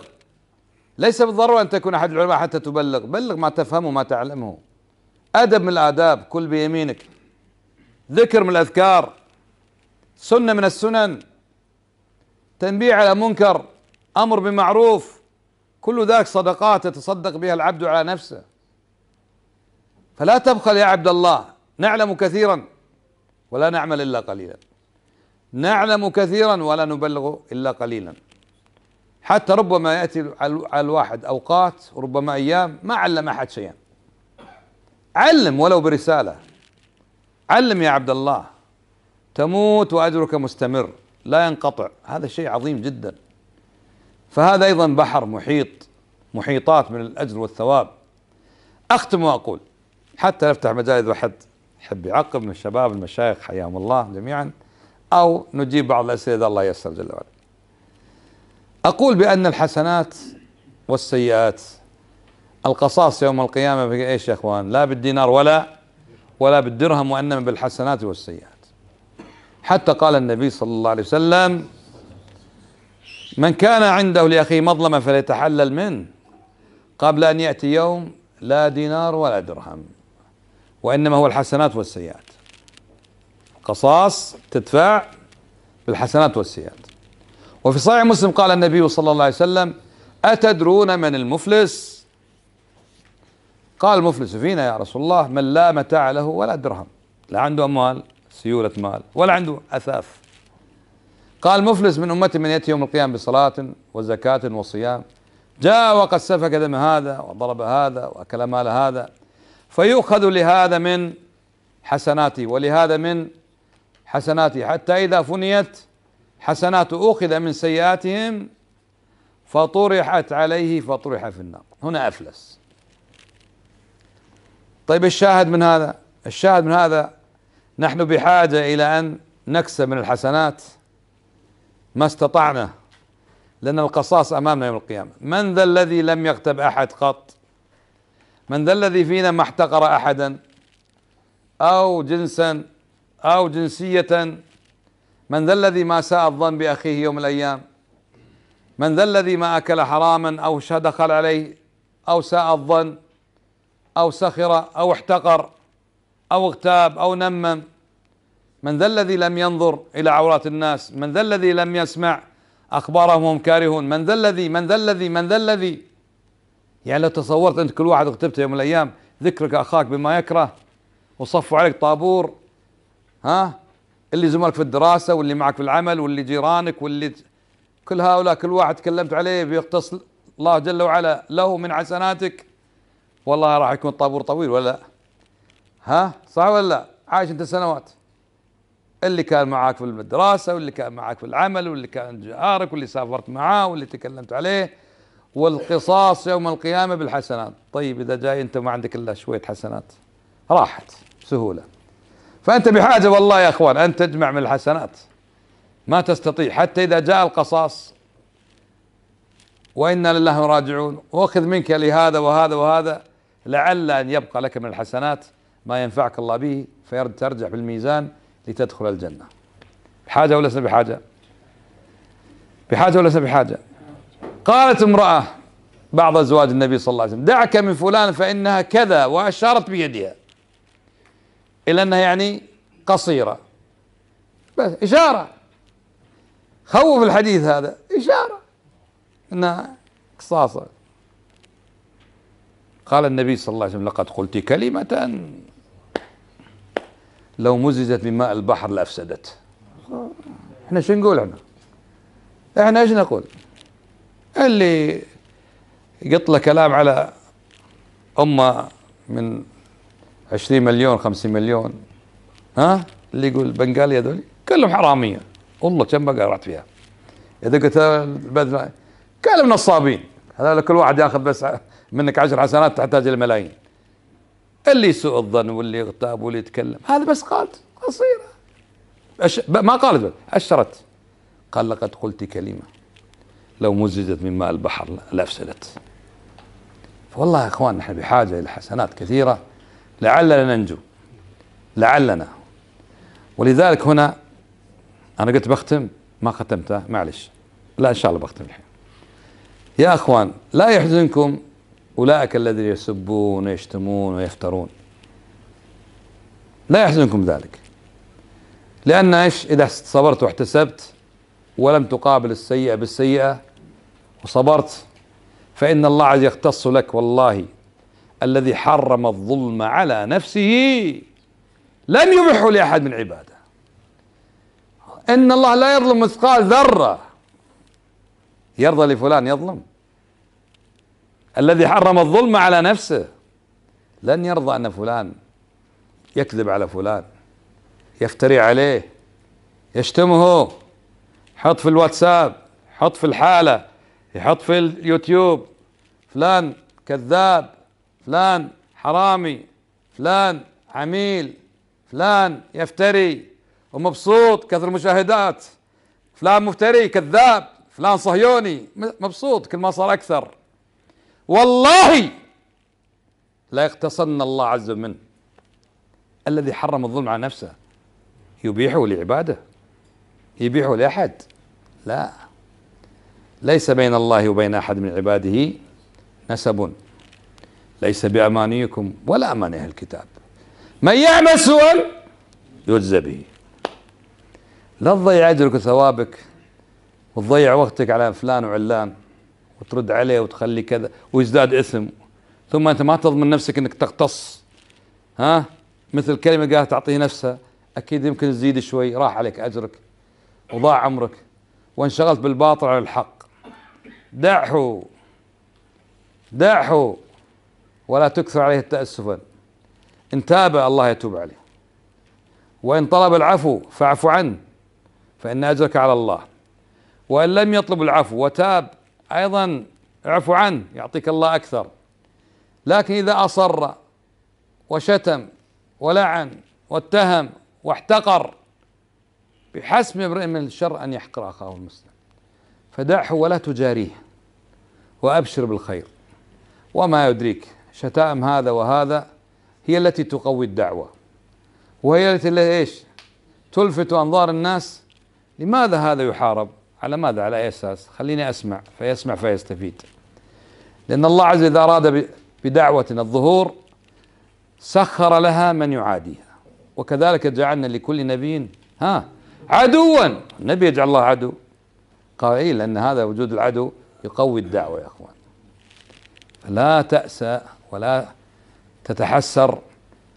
ليس بالضرورة أن تكون أحد العلماء حتى تبلغ بلغ ما تفهمه ما تعلمه أدب من الآداب كل بيمينك ذكر من الأذكار سنة من السنن تنبيه على منكر أمر بمعروف كل ذاك صدقات يتصدق بها العبد على نفسه فلا تبخل يا عبد الله نعلم كثيرا ولا نعمل إلا قليلا نعلم كثيرا ولا نبلغ إلا قليلا حتى ربما يأتي على الواحد أوقات وربما أيام ما علم أحد شيئا علم ولو برسالة علم يا عبد الله تموت وأجرك مستمر لا ينقطع هذا شيء عظيم جدا فهذا أيضا بحر محيط محيطات من الأجر والثواب أختم وأقول حتى نفتح مجال إذا حد يحب يعقب من الشباب المشايخ حياهم الله جميعا أو نجيب بعض الأسئلة الله يسر جل وعلا أقول بأن الحسنات والسيئات القصاص يوم القيامة في إيش يا إخوان لا بالدينار ولا ولا بالدرهم وإنما بالحسنات والسيئات حتى قال النبي صلى الله عليه وسلم من كان عنده لأخيه مظلمة فليتحلل منه قبل أن يأتي يوم لا دينار ولا درهم وإنما هو الحسنات والسيئات قصاص تدفع بالحسنات والسيئات وفي صحيح مسلم قال النبي صلى الله عليه وسلم أتدرون من المفلس قال المفلس فينا يا رسول الله من لا متاع له ولا درهم لا عنده أموال سيولة مال ولا عنده أثاث قال المفلس من أمتي من يأتي يوم القيامة بصلاة وزكاة وصيام جاء وقد سفك دم هذا وضرب هذا وأكل مال هذا فيؤخذ لهذا من حسناته ولهذا من حسناته حتى إذا فنيت حسنات أخذ من سيئاتهم فطرحت عليه فطرح في النار هنا أفلس طيب الشاهد من هذا الشاهد من هذا نحن بحاجة إلى أن نكسب من الحسنات ما استطعنا لأن القصاص أمامنا يوم القيامة من ذا الذي لم يغتب أحد قط من ذا الذي فينا ما احتقر احدا او جنسا او جنسيه من ذا الذي ما ساء الظن باخيه يوم الايام من ذا الذي ما اكل حراما او دخل عليه او ساء الظن او سخر او احتقر او اغتاب او نمم من ذا الذي لم ينظر الى عورات الناس من ذا الذي لم يسمع اخبارهم وهم كارهون من ذا الذي من ذا الذي من ذا الذي يعني لو تصورت انت كل واحد اغتبته يوم من الايام ذكرك اخاك بما يكره وصفوا عليك طابور ها اللي زملك في الدراسه واللي معك في العمل واللي جيرانك واللي كل هؤلاء كل واحد تكلمت عليه بيقتص الله جل وعلا له من حسناتك والله راح يكون طابور طويل ولا ها صح ولا لا عايش انت سنوات اللي كان معك في الدراسة واللي كان معك في العمل واللي كان جارك واللي سافرت معاه واللي تكلمت عليه والقصاص يوم القيامة بالحسنات طيب إذا جاي أنت ما عندك إلا شوية حسنات راحت بسهولة فأنت بحاجة والله يا أخوان أن تجمع من الحسنات ما تستطيع حتى إذا جاء القصاص وإنا لله راجعون وأخذ منك لهذا وهذا وهذا لعل أن يبقى لك من الحسنات ما ينفعك الله به فيرد ترجع بالميزان لتدخل الجنة بحاجة ولا بحاجة بحاجة ولا بحاجة قالت امرأة بعض أزواج النبي صلى الله عليه وسلم دعك من فلان فإنها كذا وأشارت بيدها إلى أنها يعني قصيرة بس إشارة خوف الحديث هذا إشارة أنها قصاصة قال النبي صلى الله عليه وسلم لقد قلت كلمة لو مزجت بماء البحر لأفسدت احنا شو نقول احنا احنا ايش نقول اللي قلت له كلام على أمه من 20 مليون 50 مليون ها اللي يقول بنغالي هذول كلهم حراميه والله كم بقى فيها اذا قلت كلهم نصابين هذول كل واحد ياخذ بس منك عشر حسنات تحتاج الى ملايين اللي سوء الظن واللي يغتاب واللي يتكلم هذا بس قالت قصيره أش... ما قالت اشرت قال لقد قلت كلمه لو مزجت من ماء البحر لافسدت فوالله يا اخوان نحن بحاجه الى حسنات كثيره لعلنا ننجو لعلنا ولذلك هنا انا قلت بختم ما ختمته معلش لا ان شاء الله بختم الحين يا اخوان لا يحزنكم اولئك الذين يسبون ويشتمون ويفترون لا يحزنكم ذلك لان ايش اذا صبرت واحتسبت ولم تقابل السيئه بالسيئه وصبرت فإن الله عز يختص لك والله الذي حرم الظلم على نفسه لم يبحه لأحد من عباده إن الله لا يظلم مثقال ذرة يرضى لفلان يظلم الذي حرم الظلم على نفسه لن يرضى أن فلان يكذب على فلان يفتري عليه يشتمه حط في الواتساب حط في الحالة يحط في اليوتيوب فلان كذاب فلان حرامي فلان عميل فلان يفتري ومبسوط كثر المشاهدات فلان مفتري كذاب فلان صهيوني مبسوط كل ما صار اكثر والله لا يقتصن الله عز من الذي حرم الظلم على نفسه يبيحه لعباده يبيحه لاحد لا ليس بين الله وبين أحد من عباده نسب ليس بأمانيكم ولا أماني أهل الكتاب من يعمل سوءا يجزى به لا تضيع أجرك وثوابك وتضيع وقتك على فلان وعلان وترد عليه وتخلي كذا ويزداد إثم ثم أنت ما تضمن نفسك أنك تقتص ها مثل كلمة قالها تعطيه نفسها أكيد يمكن تزيد شوي راح عليك أجرك وضاع عمرك وانشغلت بالباطل على الحق دعه دعه ولا تكثر عليه تأسفا إن تاب الله يتوب عليه وإن طلب العفو فاعف عنه فإن أجرك على الله وإن لم يطلب العفو وتاب أيضا اعفو عنه يعطيك الله أكثر لكن إذا أصر وشتم ولعن واتهم واحتقر بحسب امرئ من الشر أن يحقر أخاه المسلم فدعه ولا تجاريه وأبشر بالخير وما يدريك شتائم هذا وهذا هي التي تقوي الدعوة وهي التي ايش؟ تلفت أنظار الناس لماذا هذا يحارب؟ على ماذا؟ على أي أساس؟ خليني أسمع فيسمع فيستفيد لأن الله عز وجل إذا أراد بدعوة الظهور سخر لها من يعاديها وكذلك جعلنا لكل نبي ها عدوا النبي يجعل الله عدو قائلين لأن هذا وجود العدو يقوي الدعوة يا أخوان لا تأسى ولا تتحسر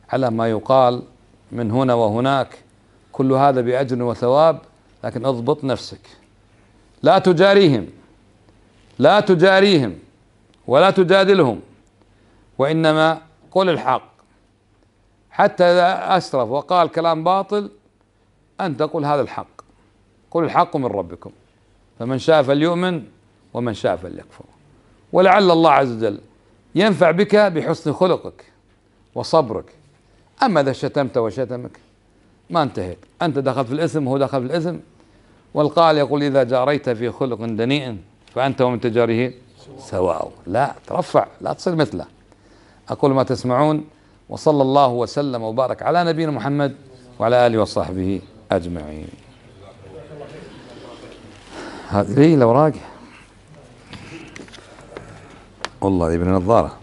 على ما يقال من هنا وهناك كل هذا بأجر وثواب لكن اضبط نفسك لا تجاريهم لا تجاريهم ولا تجادلهم وإنما قل الحق حتى إذا أسرف وقال كلام باطل أن تقول هذا الحق قل الحق من ربكم فمن شاء فليؤمن ومن شاء فليكفر ولعل الله عز وجل ينفع بك بحسن خلقك وصبرك أما إذا شتمت وشتمك ما انتهيت أنت دخلت في الإثم وهو دخل في الإثم والقائل يقول إذا جاريت في خلق دنيء فأنت ومن تجاره سواء لا ترفع لا تصير مثله أقول ما تسمعون وصلى الله وسلم وبارك على نبينا محمد وعلى آله وصحبه أجمعين هذه إيه، الأوراق والله ابن نظارة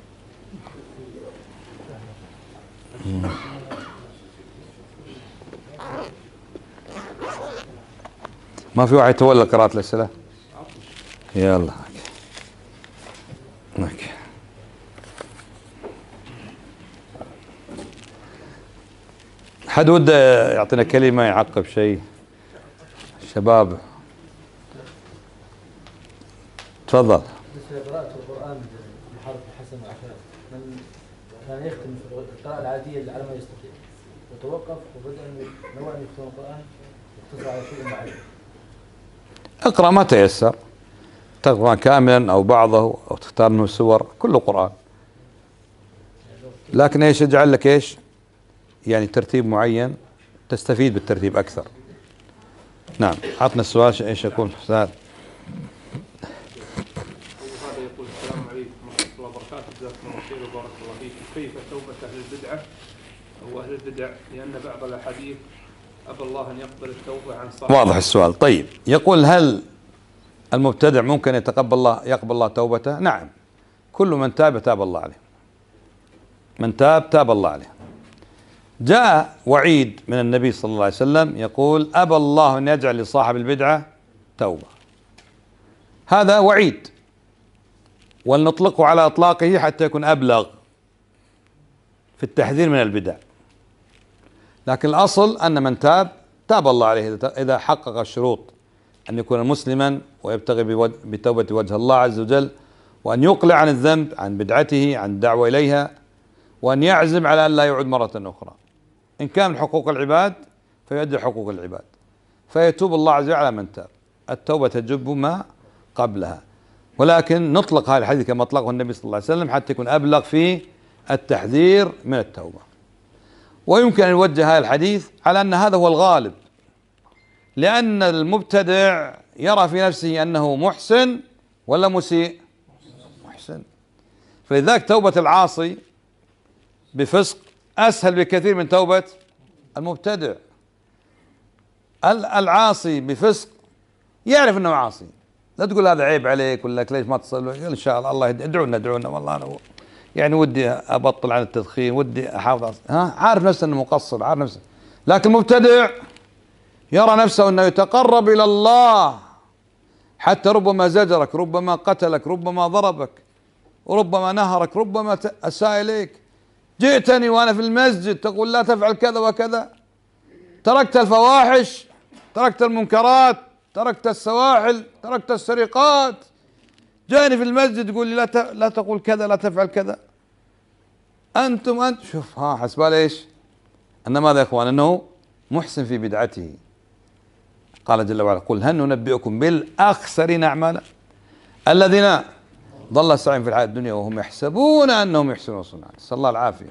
ما في واحد يتولى قراءة الأسئلة؟ يلا اوكي حد وده يعطينا كلمة يعقب شيء شباب تفضل بالنسبه لقراءه القران بحرف الحسن والعشرات من كان يختم في القراءه العاديه اللي على ما يستطيع وتوقف وبدا نوع ان يختم القران يقتصر على شيء معين اقرا ما تيسر تقرا كاملا او بعضه او تختار منه سور كله قران لكن ايش يجعل لك ايش يعني ترتيب معين تستفيد بالترتيب اكثر نعم عطنا السؤال ايش يكون استاذ أهل البدع لأن بعض الأحاديث أبى الله أن يقبل التوبة عن صاحب واضح السؤال طيب يقول هل المبتدع ممكن يتقبل الله يقبل الله توبته نعم كل من تاب تاب الله عليه من تاب تاب الله عليه جاء وعيد من النبي صلى الله عليه وسلم يقول أبى الله أن يجعل لصاحب البدعة توبة هذا وعيد ولنطلقه على إطلاقه حتى يكون أبلغ في التحذير من البدع لكن الأصل أن من تاب تاب الله عليه إذا حقق الشروط أن يكون مسلما ويبتغي بتوبة وجه الله عز وجل وأن يقلع عن الذنب عن بدعته عن الدعوة إليها وأن يعزم على أن لا يعود مرة أخرى إن كان من حقوق العباد فيؤدي حقوق العباد فيتوب الله عز وجل على من تاب التوبة تجب ما قبلها ولكن نطلق هذا الحديث كما أطلقه النبي صلى الله عليه وسلم حتى يكون أبلغ في التحذير من التوبة ويمكن أن يوجه هذا الحديث على أن هذا هو الغالب لأن المبتدع يرى في نفسه أنه محسن ولا مسيء محسن فلذلك توبة العاصي بفسق أسهل بكثير من توبة المبتدع العاصي بفسق يعرف أنه عاصي لا تقول هذا عيب عليك ولا ليش ما تصل ان شاء الله الله يدعونا ادعونا والله انا يعني ودي ابطل عن التدخين ودي احافظ ها عارف نفسه انه مقصر عارف نفسه لكن مبتدع يرى نفسه انه يتقرب الى الله حتى ربما زجرك ربما قتلك ربما ضربك وربما نهرك ربما اساء اليك جئتني وانا في المسجد تقول لا تفعل كذا وكذا تركت الفواحش تركت المنكرات تركت السواحل تركت السرقات جاني في المسجد يقول لي لا لا تقول كذا لا تفعل كذا انتم انت شوف ها حسب ايش؟ ان ماذا يا اخوان؟ انه محسن في بدعته قال جل وعلا قل هل ننبئكم بالاخسرين اعمالا الذين ضل سعيهم في الحياه الدنيا وهم يحسبون انهم يحسنون صنعا نسال الله العافيه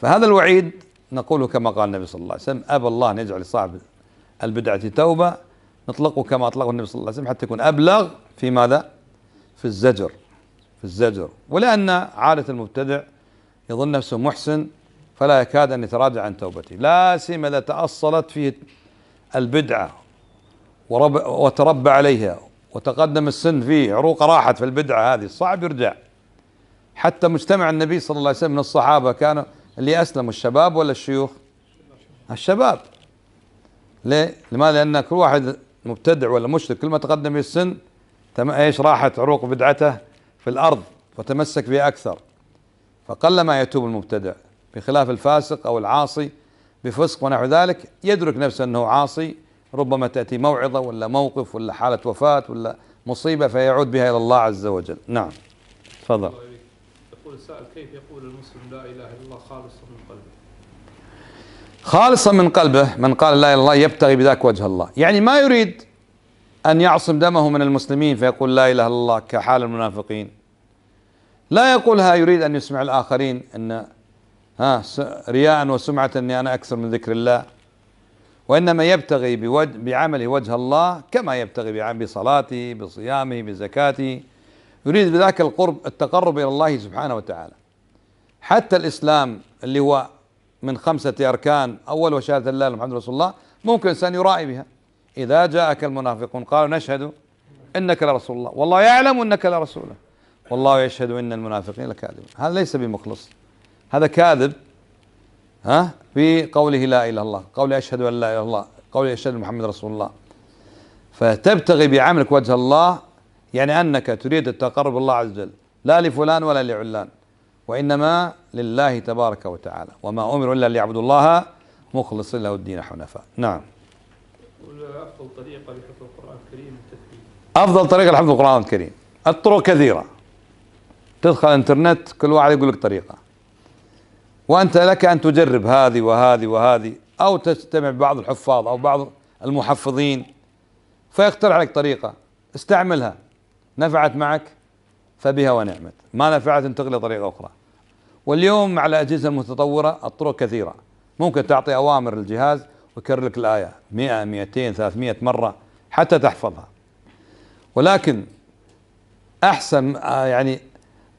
فهذا الوعيد نقوله كما قال النبي صلى الله عليه وسلم ابى الله ان يجعل صاحب البدعه توبه نطلقه كما اطلقه النبي صلى الله عليه وسلم حتى يكون ابلغ في ماذا؟ في الزجر في الزجر ولأن عادة المبتدع يظن نفسه محسن فلا يكاد أن يتراجع عن توبته لا سيما إذا تأصلت فيه البدعة وتربى عليها وتقدم السن فيه عروق راحت في البدعة هذه صعب يرجع حتى مجتمع النبي صلى الله عليه وسلم من الصحابة كانوا اللي أسلموا الشباب ولا الشيوخ الشباب ليه؟ لماذا؟ لأن كل واحد مبتدع ولا مشرك كل ما تقدم في السن ايش راحت عروق بدعته في الارض وتمسك بها اكثر فقلما يتوب المبتدع بخلاف الفاسق او العاصي بفسق ونحو ذلك يدرك نفسه انه عاصي ربما تاتي موعظه ولا موقف ولا حاله وفاه ولا مصيبه فيعود بها الى الله عز وجل نعم تفضل يقول السائل كيف يقول المسلم لا اله الا الله خالصا من قلبه خالصا من قلبه من قال لا اله الا الله يبتغي بذاك وجه الله يعني ما يريد أن يعصم دمه من المسلمين فيقول لا إله إلا الله كحال المنافقين لا يقولها يريد أن يسمع الآخرين أن ها رياء وسمعة أني أنا أكثر من ذكر الله وإنما يبتغي بعمله وجه الله كما يبتغي بصلاته بصيامه بزكاته يريد بذاك القرب التقرب إلى الله سبحانه وتعالى حتى الإسلام اللي هو من خمسة أركان أول وشهادة الله محمد رسول الله ممكن الإنسان يرائي بها إذا جاءك المنافقون قالوا نشهد إنك لرسول الله والله يعلم إنك لرسوله والله يشهد إن المنافقين لكاذبون هذا ليس بمخلص هذا كاذب ها في قوله لا إله إلا الله قوله أشهد أن لا إله إلا الله قوله أشهد أن محمد رسول الله فتبتغي بعملك وجه الله يعني أنك تريد التقرب الله عز وجل لا لفلان ولا لعلان وإنما لله تبارك وتعالى وما أمر إلا ليعبدوا الله مخلصين له الدين حنفاء نعم أفضل طريقة لحفظ القرآن الكريم التثبيت أفضل طريقة لحفظ القرآن الكريم الطرق كثيرة تدخل الانترنت كل واحد يقول لك طريقة وأنت لك أن تجرب هذه وهذه وهذه أو تجتمع بعض الحفاظ أو بعض المحفظين فيقترع لك طريقة استعملها نفعت معك فبها ونعمت ما نفعت انتقل لطريقة أخرى واليوم على الأجهزة المتطورة الطرق كثيرة ممكن تعطي أوامر للجهاز بكرر لك الآية 100 200 300 مرة حتى تحفظها ولكن أحسن يعني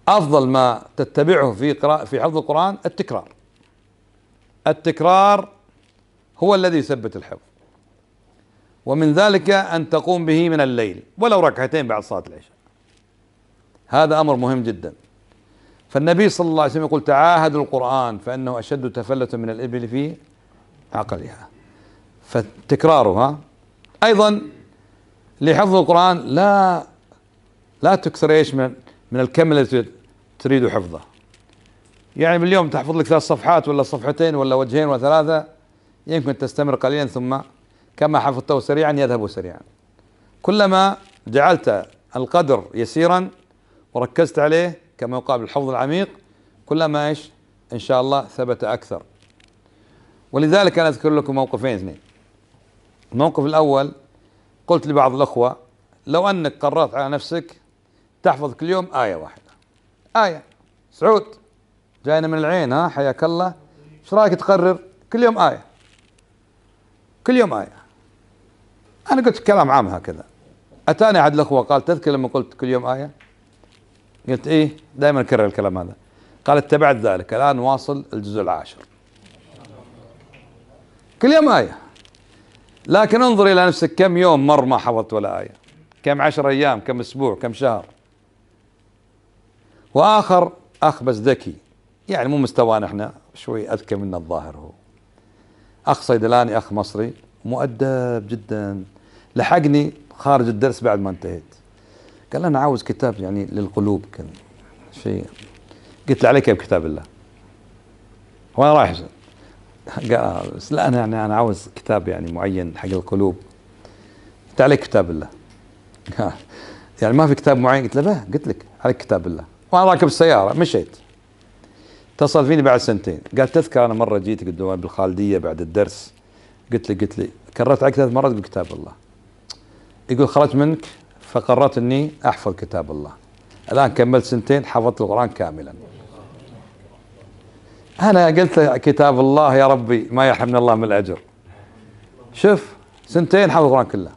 أفضل ما تتبعه في قراءة في حفظ القرآن التكرار التكرار هو الذي يثبت الحفظ ومن ذلك أن تقوم به من الليل ولو ركعتين بعد صلاة العشاء هذا أمر مهم جدا فالنبي صلى الله عليه وسلم يقول تعاهدوا القرآن فإنه أشد تفلتا من الإبل في عقلها فتكرارها أيضا لحفظ القرآن لا لا تكثر ايش من من الكم الذي تريد حفظه يعني باليوم تحفظ لك ثلاث صفحات ولا صفحتين ولا وجهين ولا ثلاثة يمكن تستمر قليلا ثم كما حفظته سريعا يذهب سريعا كلما جعلت القدر يسيرا وركزت عليه كما يقال الحفظ العميق كلما ايش ان شاء الله ثبت اكثر ولذلك انا اذكر لكم موقفين اثنين الموقف الأول قلت لبعض الأخوة لو أنك قررت على نفسك تحفظ كل يوم آية واحدة آية سعود جاينا من العين ها حياك الله ايش رايك تقرر كل يوم آية كل يوم آية أنا قلت كلام عام هكذا أتاني أحد الأخوة قال تذكر لما قلت كل يوم آية قلت إيه دائما أكرر الكلام هذا قال اتبعت ذلك الآن واصل الجزء العاشر كل يوم آية لكن انظر إلى نفسك كم يوم مر ما حفظت ولا آية كم عشر أيام كم أسبوع كم شهر وآخر أخ بس ذكي يعني مو مستوانا احنا شوي أذكى منا الظاهر هو أخ صيدلاني أخ مصري مؤدب جدا لحقني خارج الدرس بعد ما انتهيت قال أنا عاوز كتاب يعني للقلوب كان شيء قلت له عليك يا بكتاب الله وأنا رايح آه، بس لا انا يعني انا عاوز كتاب يعني معين حق القلوب قلت عليك كتاب الله <laughs> يعني ما في كتاب معين قلت له لا قلت لك عليك كتاب الله وانا راكب السياره مشيت اتصل فيني بعد سنتين قال تذكر انا مره جيت قدام بالخالديه بعد الدرس قلت لي قلت لي كررت عليك ثلاث مرات بكتاب الله يقول خرجت منك فقررت اني احفظ كتاب الله الان كملت سنتين حفظت القران كاملا أنا قلت له كتاب الله يا ربي ما يحرمنا الله من الأجر شوف سنتين حفظ القرآن كله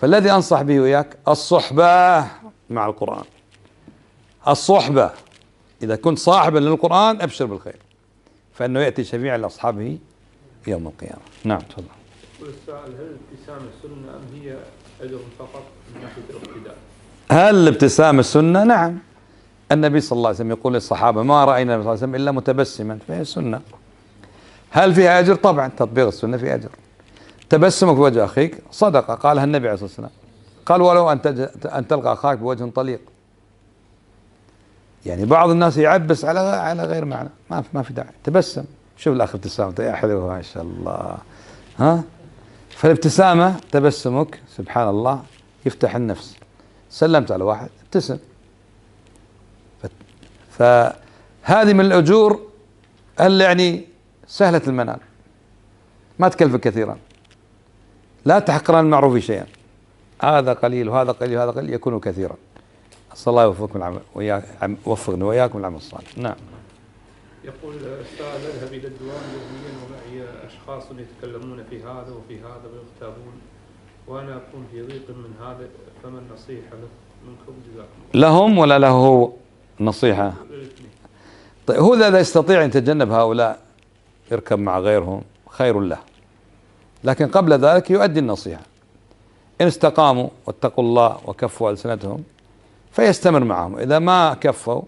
فالذي أنصح به وياك الصحبة مع القرآن الصحبة إذا كنت صاحبا للقرآن أبشر بالخير فإنه يأتي جميع لأصحابه يوم القيامة نعم تفضل السؤال هل ابتسام السنة أم هي أجر فقط من ناحية الاقتداء؟ هل ابتسام السنة؟ نعم النبي صلى الله عليه وسلم يقول للصحابة ما رأينا النبي صلى الله عليه وسلم إلا متبسما فهي سنه هل فيها أجر طبعا تطبيق السنة في أجر تبسمك في وجه أخيك صدقة قالها النبي عليه الصلاة والسلام قال ولو أن أن تلقى أخاك بوجه طليق يعني بعض الناس يعبس على على غير معنى ما في ما في داعي تبسم شوف الاخ ابتسامته يا حلوه ما شاء الله ها فالابتسامه تبسمك سبحان الله يفتح النفس سلمت على واحد ابتسم فهذه من الأجور اللي يعني سهلة المنال ما تكلفك كثيرا لا تحقرن المعروف شيئا هذا قليل وهذا قليل وهذا قليل يكون كثيرا أسأل الله يوفقكم العمل وياك وفقنا وإياكم العمل الصالح نعم يقول أستاذ أذهب إلى الدوام يوميا ومعي أشخاص يتكلمون في هذا وفي هذا ويغتابون وأنا أكون في ضيق من هذا فما النصيحة منكم جزاكم لهم ولا له هو؟ نصيحة طيب هو إذا يستطيع أن يتجنب هؤلاء يركب مع غيرهم خير له لكن قبل ذلك يؤدي النصيحة إن استقاموا واتقوا الله وكفوا ألسنتهم فيستمر معهم إذا ما كفوا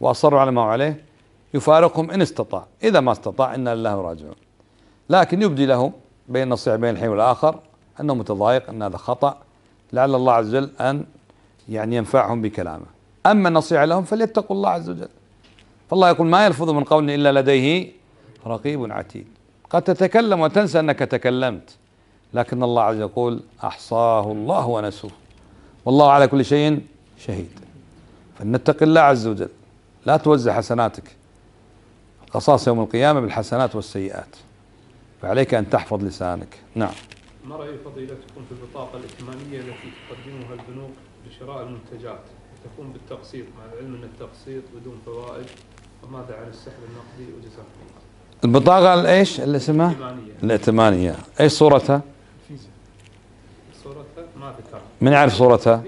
وأصروا على ما هو عليه يفارقهم إن استطاع إذا ما استطاع إنا لله راجعون لكن يبدي لهم بين النصيحة بين الحين والآخر أنه متضايق أن هذا خطأ لعل الله عز وجل أن يعني ينفعهم بكلامه أما النصيحة لهم فليتقوا الله عز وجل فالله يقول ما يلفظ من قول إلا لديه رقيب عتيد قد تتكلم وتنسى أنك تكلمت لكن الله عز وجل يقول أحصاه الله ونسوه والله على كل شيء شهيد فلنتق الله عز وجل لا توزع حسناتك القصاص يوم القيامة بالحسنات والسيئات فعليك أن تحفظ لسانك نعم ما رأي فضيلتكم في البطاقة الائتمانية التي تقدمها البنوك لشراء المنتجات تقوم بالتقسيط مع العلم ان التقسيط بدون فوائد وماذا عن السحب النقدي وجزاكم البطاقة الايش اللي اسمها؟ الائتمانية الائتمانية ايش صورتها؟ صورتها ما ذكرها من يعرف صورتها؟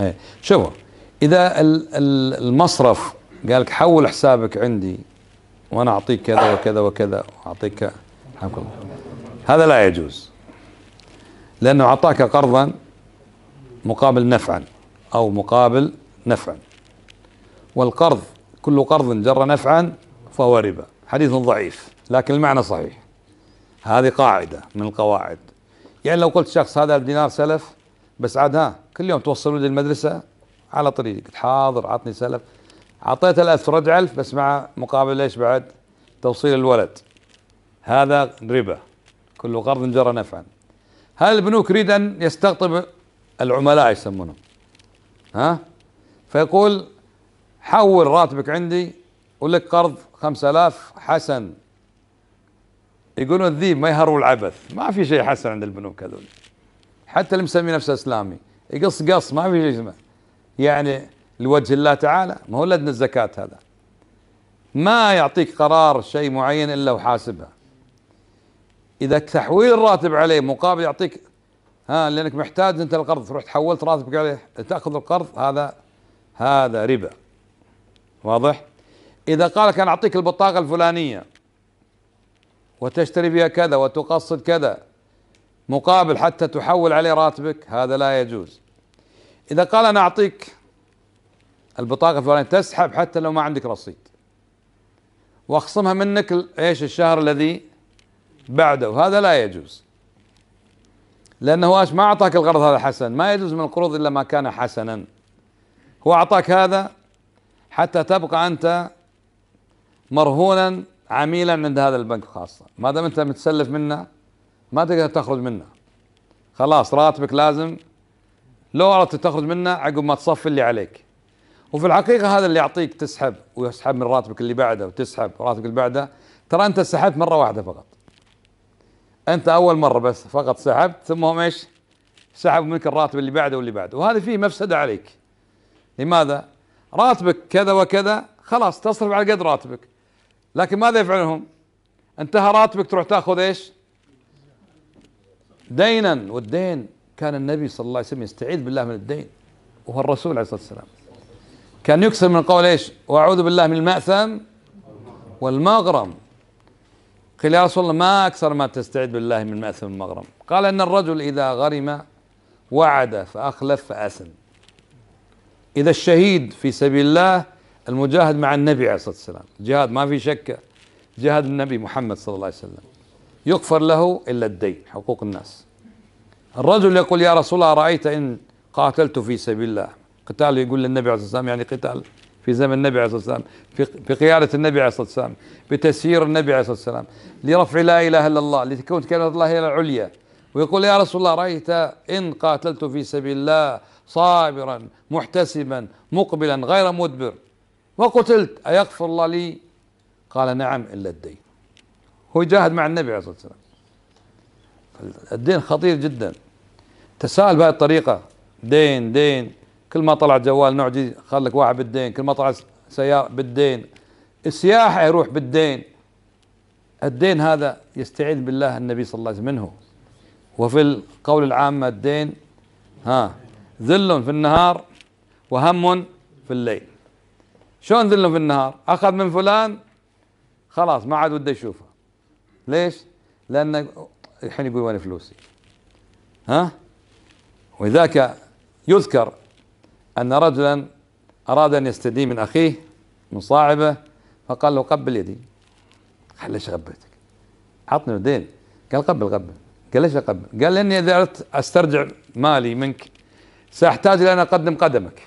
ايه شوفوا اذا المصرف قال لك حول حسابك عندي وانا اعطيك كذا وكذا وكذا اعطيك هذا لا يجوز لانه اعطاك قرضا مقابل نفعا أو مقابل نفع والقرض كل قرض جر نفعا فهو ربا حديث ضعيف لكن المعنى صحيح هذه قاعدة من القواعد يعني لو قلت شخص هذا الدينار سلف بس عاد ها كل يوم توصل ولدي المدرسة على طريق حاضر عطني سلف عطيت الألف رجع ألف بس مع مقابل ليش بعد توصيل الولد هذا ربا كل قرض جرى نفعا هل البنوك يريد أن يستقطب العملاء يسمونهم ها فيقول حول راتبك عندي ولك قرض 5000 حسن يقولون الذيب ما يهروا العبث ما في شيء حسن عند البنوك هذول حتى اللي مسمي نفسه اسلامي يقص قص ما في شيء اسمه يعني لوجه الله تعالى ما هو لدن الزكاة هذا ما يعطيك قرار شيء معين الا وحاسبها اذا تحويل الراتب عليه مقابل يعطيك ها لانك محتاج انت القرض تروح تحولت راتبك عليه تاخذ القرض هذا هذا ربا واضح؟ اذا قال لك انا اعطيك البطاقه الفلانيه وتشتري بها كذا وتقصد كذا مقابل حتى تحول عليه راتبك هذا لا يجوز اذا قال انا اعطيك البطاقه الفلانيه تسحب حتى لو ما عندك رصيد واخصمها منك ايش الشهر الذي بعده هذا لا يجوز لأنه ايش ما أعطاك الغرض هذا حسن ما يجوز من القروض إلا ما كان حسنا هو أعطاك هذا حتى تبقى أنت مرهونا عميلا عند هذا البنك خاصة ما دام أنت متسلف منه ما تقدر تخرج منه خلاص راتبك لازم لو أردت تخرج منه عقب ما تصفي اللي عليك وفي الحقيقة هذا اللي يعطيك تسحب ويسحب من راتبك اللي بعده وتسحب راتبك اللي بعده ترى أنت سحبت مرة واحدة فقط انت اول مره بس فقط سحبت ثم هم ايش؟ سحبوا منك الراتب اللي بعده واللي بعده وهذه فيه مفسده عليك لماذا؟ راتبك كذا وكذا خلاص تصرف على قد راتبك لكن ماذا يفعلهم؟ انتهى راتبك تروح تاخذ ايش؟ دينا والدين كان النبي صلى الله عليه وسلم يستعيذ بالله من الدين وهو الرسول عليه الصلاه والسلام كان يكسر من قول ايش؟ واعوذ بالله من الماثم والمغرم قيل يا رسول الله ما أكثر ما تستعد بالله من مأثم المغرم قال أن الرجل إذا غرم وعد فأخلف فأثم إذا الشهيد في سبيل الله المجاهد مع النبي عليه الصلاة والسلام جهاد ما في شك جهاد النبي محمد صلى الله عليه وسلم يغفر له إلا الدين حقوق الناس الرجل يقول يا رسول الله رأيت إن قاتلت في سبيل الله قتال يقول للنبي عليه الصلاة والسلام يعني قتال في زمن النبي عليه الصلاه والسلام في قياده النبي عليه الصلاه والسلام بتسيير النبي عليه الصلاه والسلام لرفع لا اله الا الله لتكون كلمه الله هي العليا ويقول يا رسول الله رايت ان قاتلت في سبيل الله صابرا محتسبا مقبلا غير مدبر وقتلت ايغفر الله لي قال نعم الا الدين هو يجاهد مع النبي عليه الصلاه والسلام الدين خطير جدا تساءل بهذه الطريقه دين دين كل ما طلع جوال جديد خلك واحد بالدين كل ما طلع سيارة بالدين السياحة يروح بالدين الدين هذا يستعيذ بالله النبي صلى الله عليه وسلم منه وفي القول العام الدين ها ذل في النهار وهم في الليل شلون ذل في النهار اخذ من فلان خلاص ما عاد وده يشوفه ليش لان الحين يقول وين فلوسي ها ولذاك يذكر أن رجلا أراد أن يستدين من أخيه من صاحبه فقال له قبل يدي قال ليش غبيتك عطني الدين قال قبل قبل قال ليش أقبل قال لأني إذا أردت أسترجع مالي منك سأحتاج إلى أن أقدم قدمك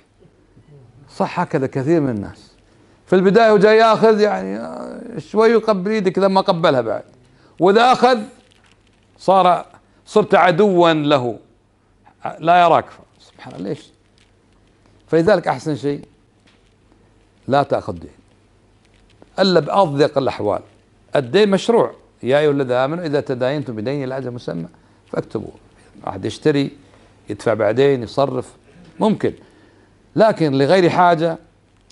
صح هكذا كثير من الناس في البداية هو جاي ياخذ يعني شوي يقبل يدك إذا ما قبلها بعد وإذا أخذ صار صرت عدوا له لا يراك سبحان الله ليش فلذلك أحسن شيء لا تأخذ دين إلا بأضيق الأحوال الدين مشروع يا أيها الذين آمنوا إذا تداينتم بدين إلى أجل مسمى فاكتبوه واحد يشتري يدفع بعدين يصرف ممكن لكن لغير حاجة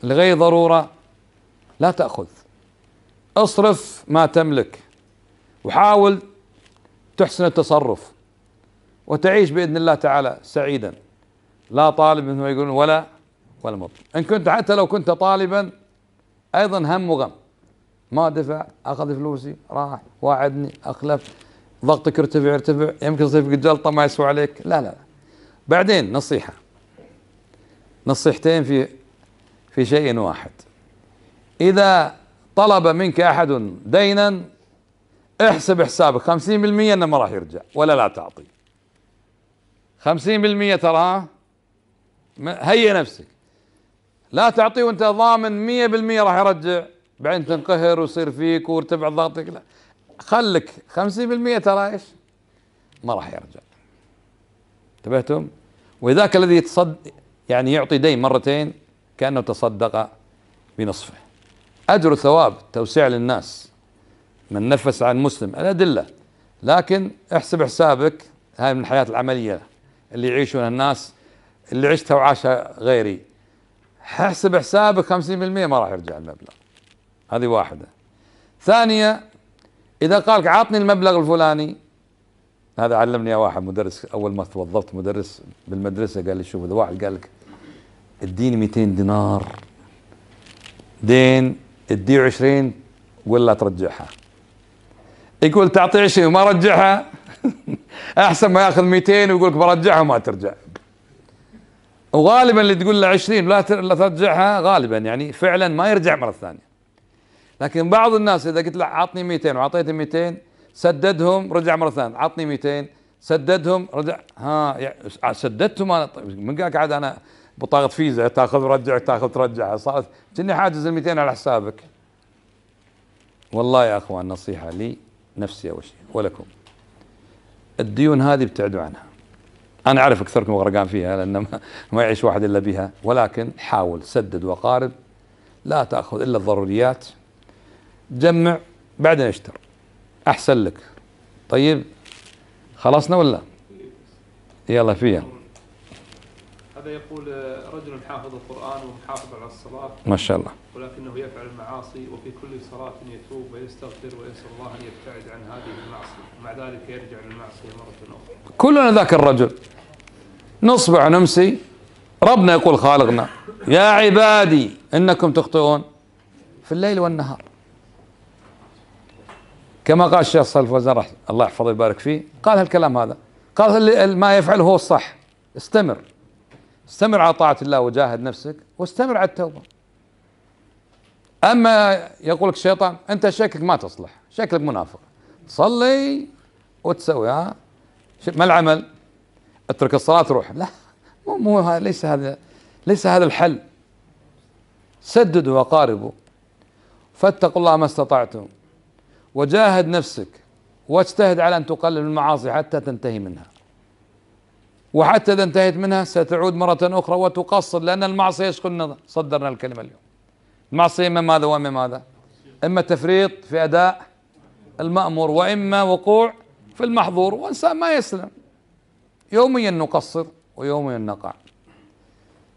لغير ضرورة لا تأخذ اصرف ما تملك وحاول تحسن التصرف وتعيش بإذن الله تعالى سعيدا لا طالب منه يقولون ولا ولا مضر إن كنت حتى لو كنت طالبا أيضا هم وغم ما دفع أخذ فلوسي راح واعدني أخلف ضغطك ارتفع ارتفع يمكن يصير في جلطة ما يسوى عليك لا لا لا بعدين نصيحة نصيحتين في في شيء واحد إذا طلب منك أحد دينا احسب حسابك 50% انه ما راح يرجع ولا لا تعطي 50% تراه هيئ نفسك لا تعطيه وانت ضامن 100% راح يرجع بعدين تنقهر ويصير فيك وارتفع ضغطك لا خلك 50% ترى ايش؟ ما راح يرجع انتبهتم؟ وذاك الذي يتصد يعني يعطي دين مرتين كانه تصدق بنصفه اجر ثواب توسيع للناس من نفس عن مسلم الادله لكن احسب حسابك هاي من الحياه العمليه اللي يعيشونها الناس اللي عشتها وعاشها غيري حسب حسابك 50% ما راح يرجع المبلغ هذه واحده ثانيه اذا قالك عطني المبلغ الفلاني هذا علمني يا واحد مدرس اول ما توظفت مدرس بالمدرسه قال لي شوف اذا واحد قال لك اديني 200 دينار دين ادي 20 ولا ترجعها يقول تعطي 20 وما رجعها <laughs> احسن ما ياخذ 200 ويقول لك برجعها وما ترجع وغالبا اللي تقول له 20 لا لا ترجعها غالبا يعني فعلا ما يرجع مره ثانيه لكن بعض الناس اذا قلت له عطني 200 وعطيته 200 سددهم رجع مره ثانيه عطني 200 سددهم رجع ها سددتهم انا طيب من قال عاد انا بطاقه فيزا تاخذ ورجع تاخذ ترجع صارت كني حاجز ال 200 على حسابك والله يا اخوان نصيحه لي نفسي اول شيء ولكم الديون هذه ابتعدوا عنها انا اعرف اكثركم غرقان فيها لان ما يعيش واحد الا بها ولكن حاول سدد وقارب لا تاخذ الا الضروريات جمع بعدين اشتر احسن لك طيب خلصنا ولا يلا فيها هذا يقول آه، رجل حافظ القرآن ومحافظ على الصلاة ما شاء الله ولكنه يفعل المعاصي وفي كل صلاة يتوب ويستغفر ويسأل الله أن يبتعد عن هذه المعصية ومع ذلك يرجع للمعصية مرة أخرى كلنا ذاك الرجل نصبع نمسي ربنا يقول خالقنا يا عبادي إنكم تخطئون في الليل والنهار كما قال الشيخ صالح الفوزان الله يحفظه ويبارك فيه قال هالكلام هذا قال ما يفعله هو الصح استمر استمر على طاعة الله وجاهد نفسك واستمر على التوبة أما يقول لك الشيطان أنت شكلك ما تصلح شكلك منافق تصلي وتسوي ها ما العمل اترك الصلاة تروح لا مو مو ليس هذا ليس هذا الحل سددوا وقاربوا فاتقوا الله ما استطعتم وجاهد نفسك واجتهد على أن تقلل المعاصي حتى تنتهي منها وحتى إذا انتهيت منها ستعود مرة أخرى وتقصر لأن المعصية يشغل النظر صدرنا الكلمة اليوم المعصية إما ماذا وإما ماذا إما تفريط في أداء المأمور وإما وقوع في المحظور وإنسان ما يسلم يوميا نقصر ويوميا نقع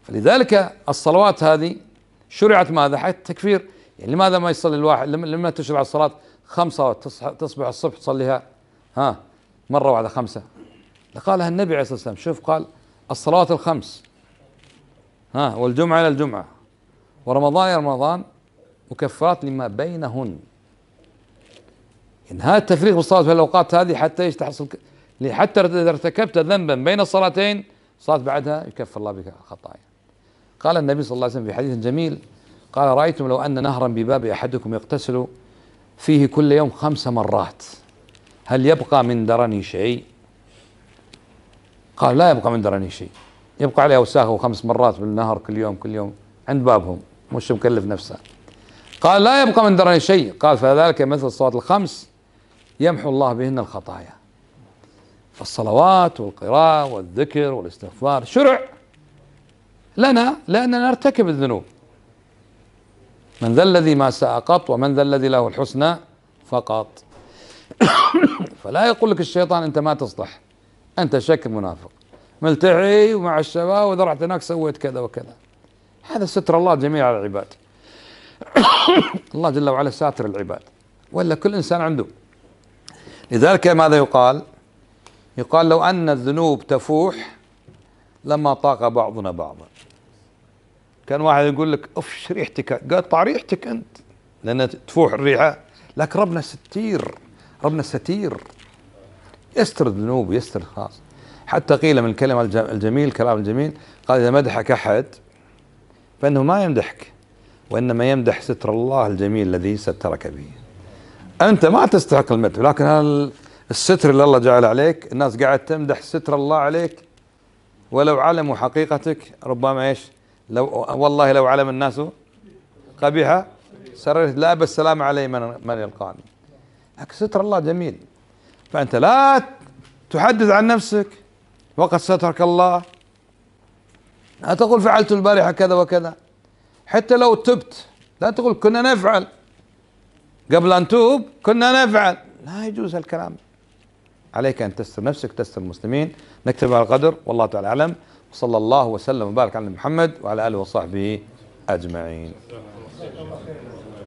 فلذلك الصلوات هذه شرعت ماذا حتى التكفير يعني لماذا ما يصلي الواحد لما تشرع الصلاة خمسة تصبح الصبح تصليها ها مرة واحدة خمسة لقالها النبي عليه الصلاة والسلام شوف قال الصلوات الخمس ها والجمعة إلى الجمعة ورمضان إلى رمضان مكفرات لما بينهن يعني انهاء التفريق بالصلاة في الأوقات هذه حتى ايش تحصل حتى إذا ارتكبت ذنبا بين الصلاتين صلاة بعدها يكفر الله بك خطايا قال النبي صلى الله عليه وسلم في حديث جميل قال رأيتم لو أن نهرا بباب أحدكم يغتسل فيه كل يوم خمس مرات هل يبقى من درني شيء قال لا يبقى من دراني شيء يبقى عليه وساخه خمس مرات بالنهر كل يوم كل يوم عند بابهم مش مكلف نفسه قال لا يبقى من دراني شيء قال فذلك مثل الصلاة الخمس يمحو الله بهن الخطايا فالصلوات والقراءة والذكر والاستغفار شرع لنا لأننا نرتكب الذنوب من ذا الذي ما ساء قط ومن ذا الذي له الحسنى فقط <coughs> فلا يقول لك الشيطان أنت ما تصلح أنت شك منافق ملتعي ومع الشباب وإذا رحت هناك سويت كذا وكذا هذا ستر الله جميع على العباد <coughs> الله جل وعلا ساتر العباد ولا كل إنسان عنده لذلك ماذا يقال يقال لو أن الذنوب تفوح لما طاق بعضنا بعضا كان واحد يقول لك افش ريحتك قطع ريحتك انت لان تفوح الريحه لكن ربنا ستير ربنا ستير يستر الذنوب يستر خلاص حتى قيل من الكلمة الجميل كلام الجميل قال إذا مدحك أحد فإنه ما يمدحك وإنما يمدح ستر الله الجميل الذي سترك به أنت ما تستحق المدح لكن هذا الستر اللي الله جعل عليك الناس قاعد تمدح ستر الله عليك ولو علموا حقيقتك ربما ايش لو والله لو علم الناس قبيحة سررت لا بالسلام علي من من يلقاني لكن ستر الله جميل فأنت لا تحدث عن نفسك وقد سترك الله لا تقول فعلت البارحة كذا وكذا حتى لو تبت لا تقول كنا نفعل قبل أن توب كنا نفعل لا يجوز الكلام عليك أن تستر نفسك تستر المسلمين نكتب على القدر والله تعالى أعلم وصلى الله وسلم وبارك على محمد وعلى آله وصحبه أجمعين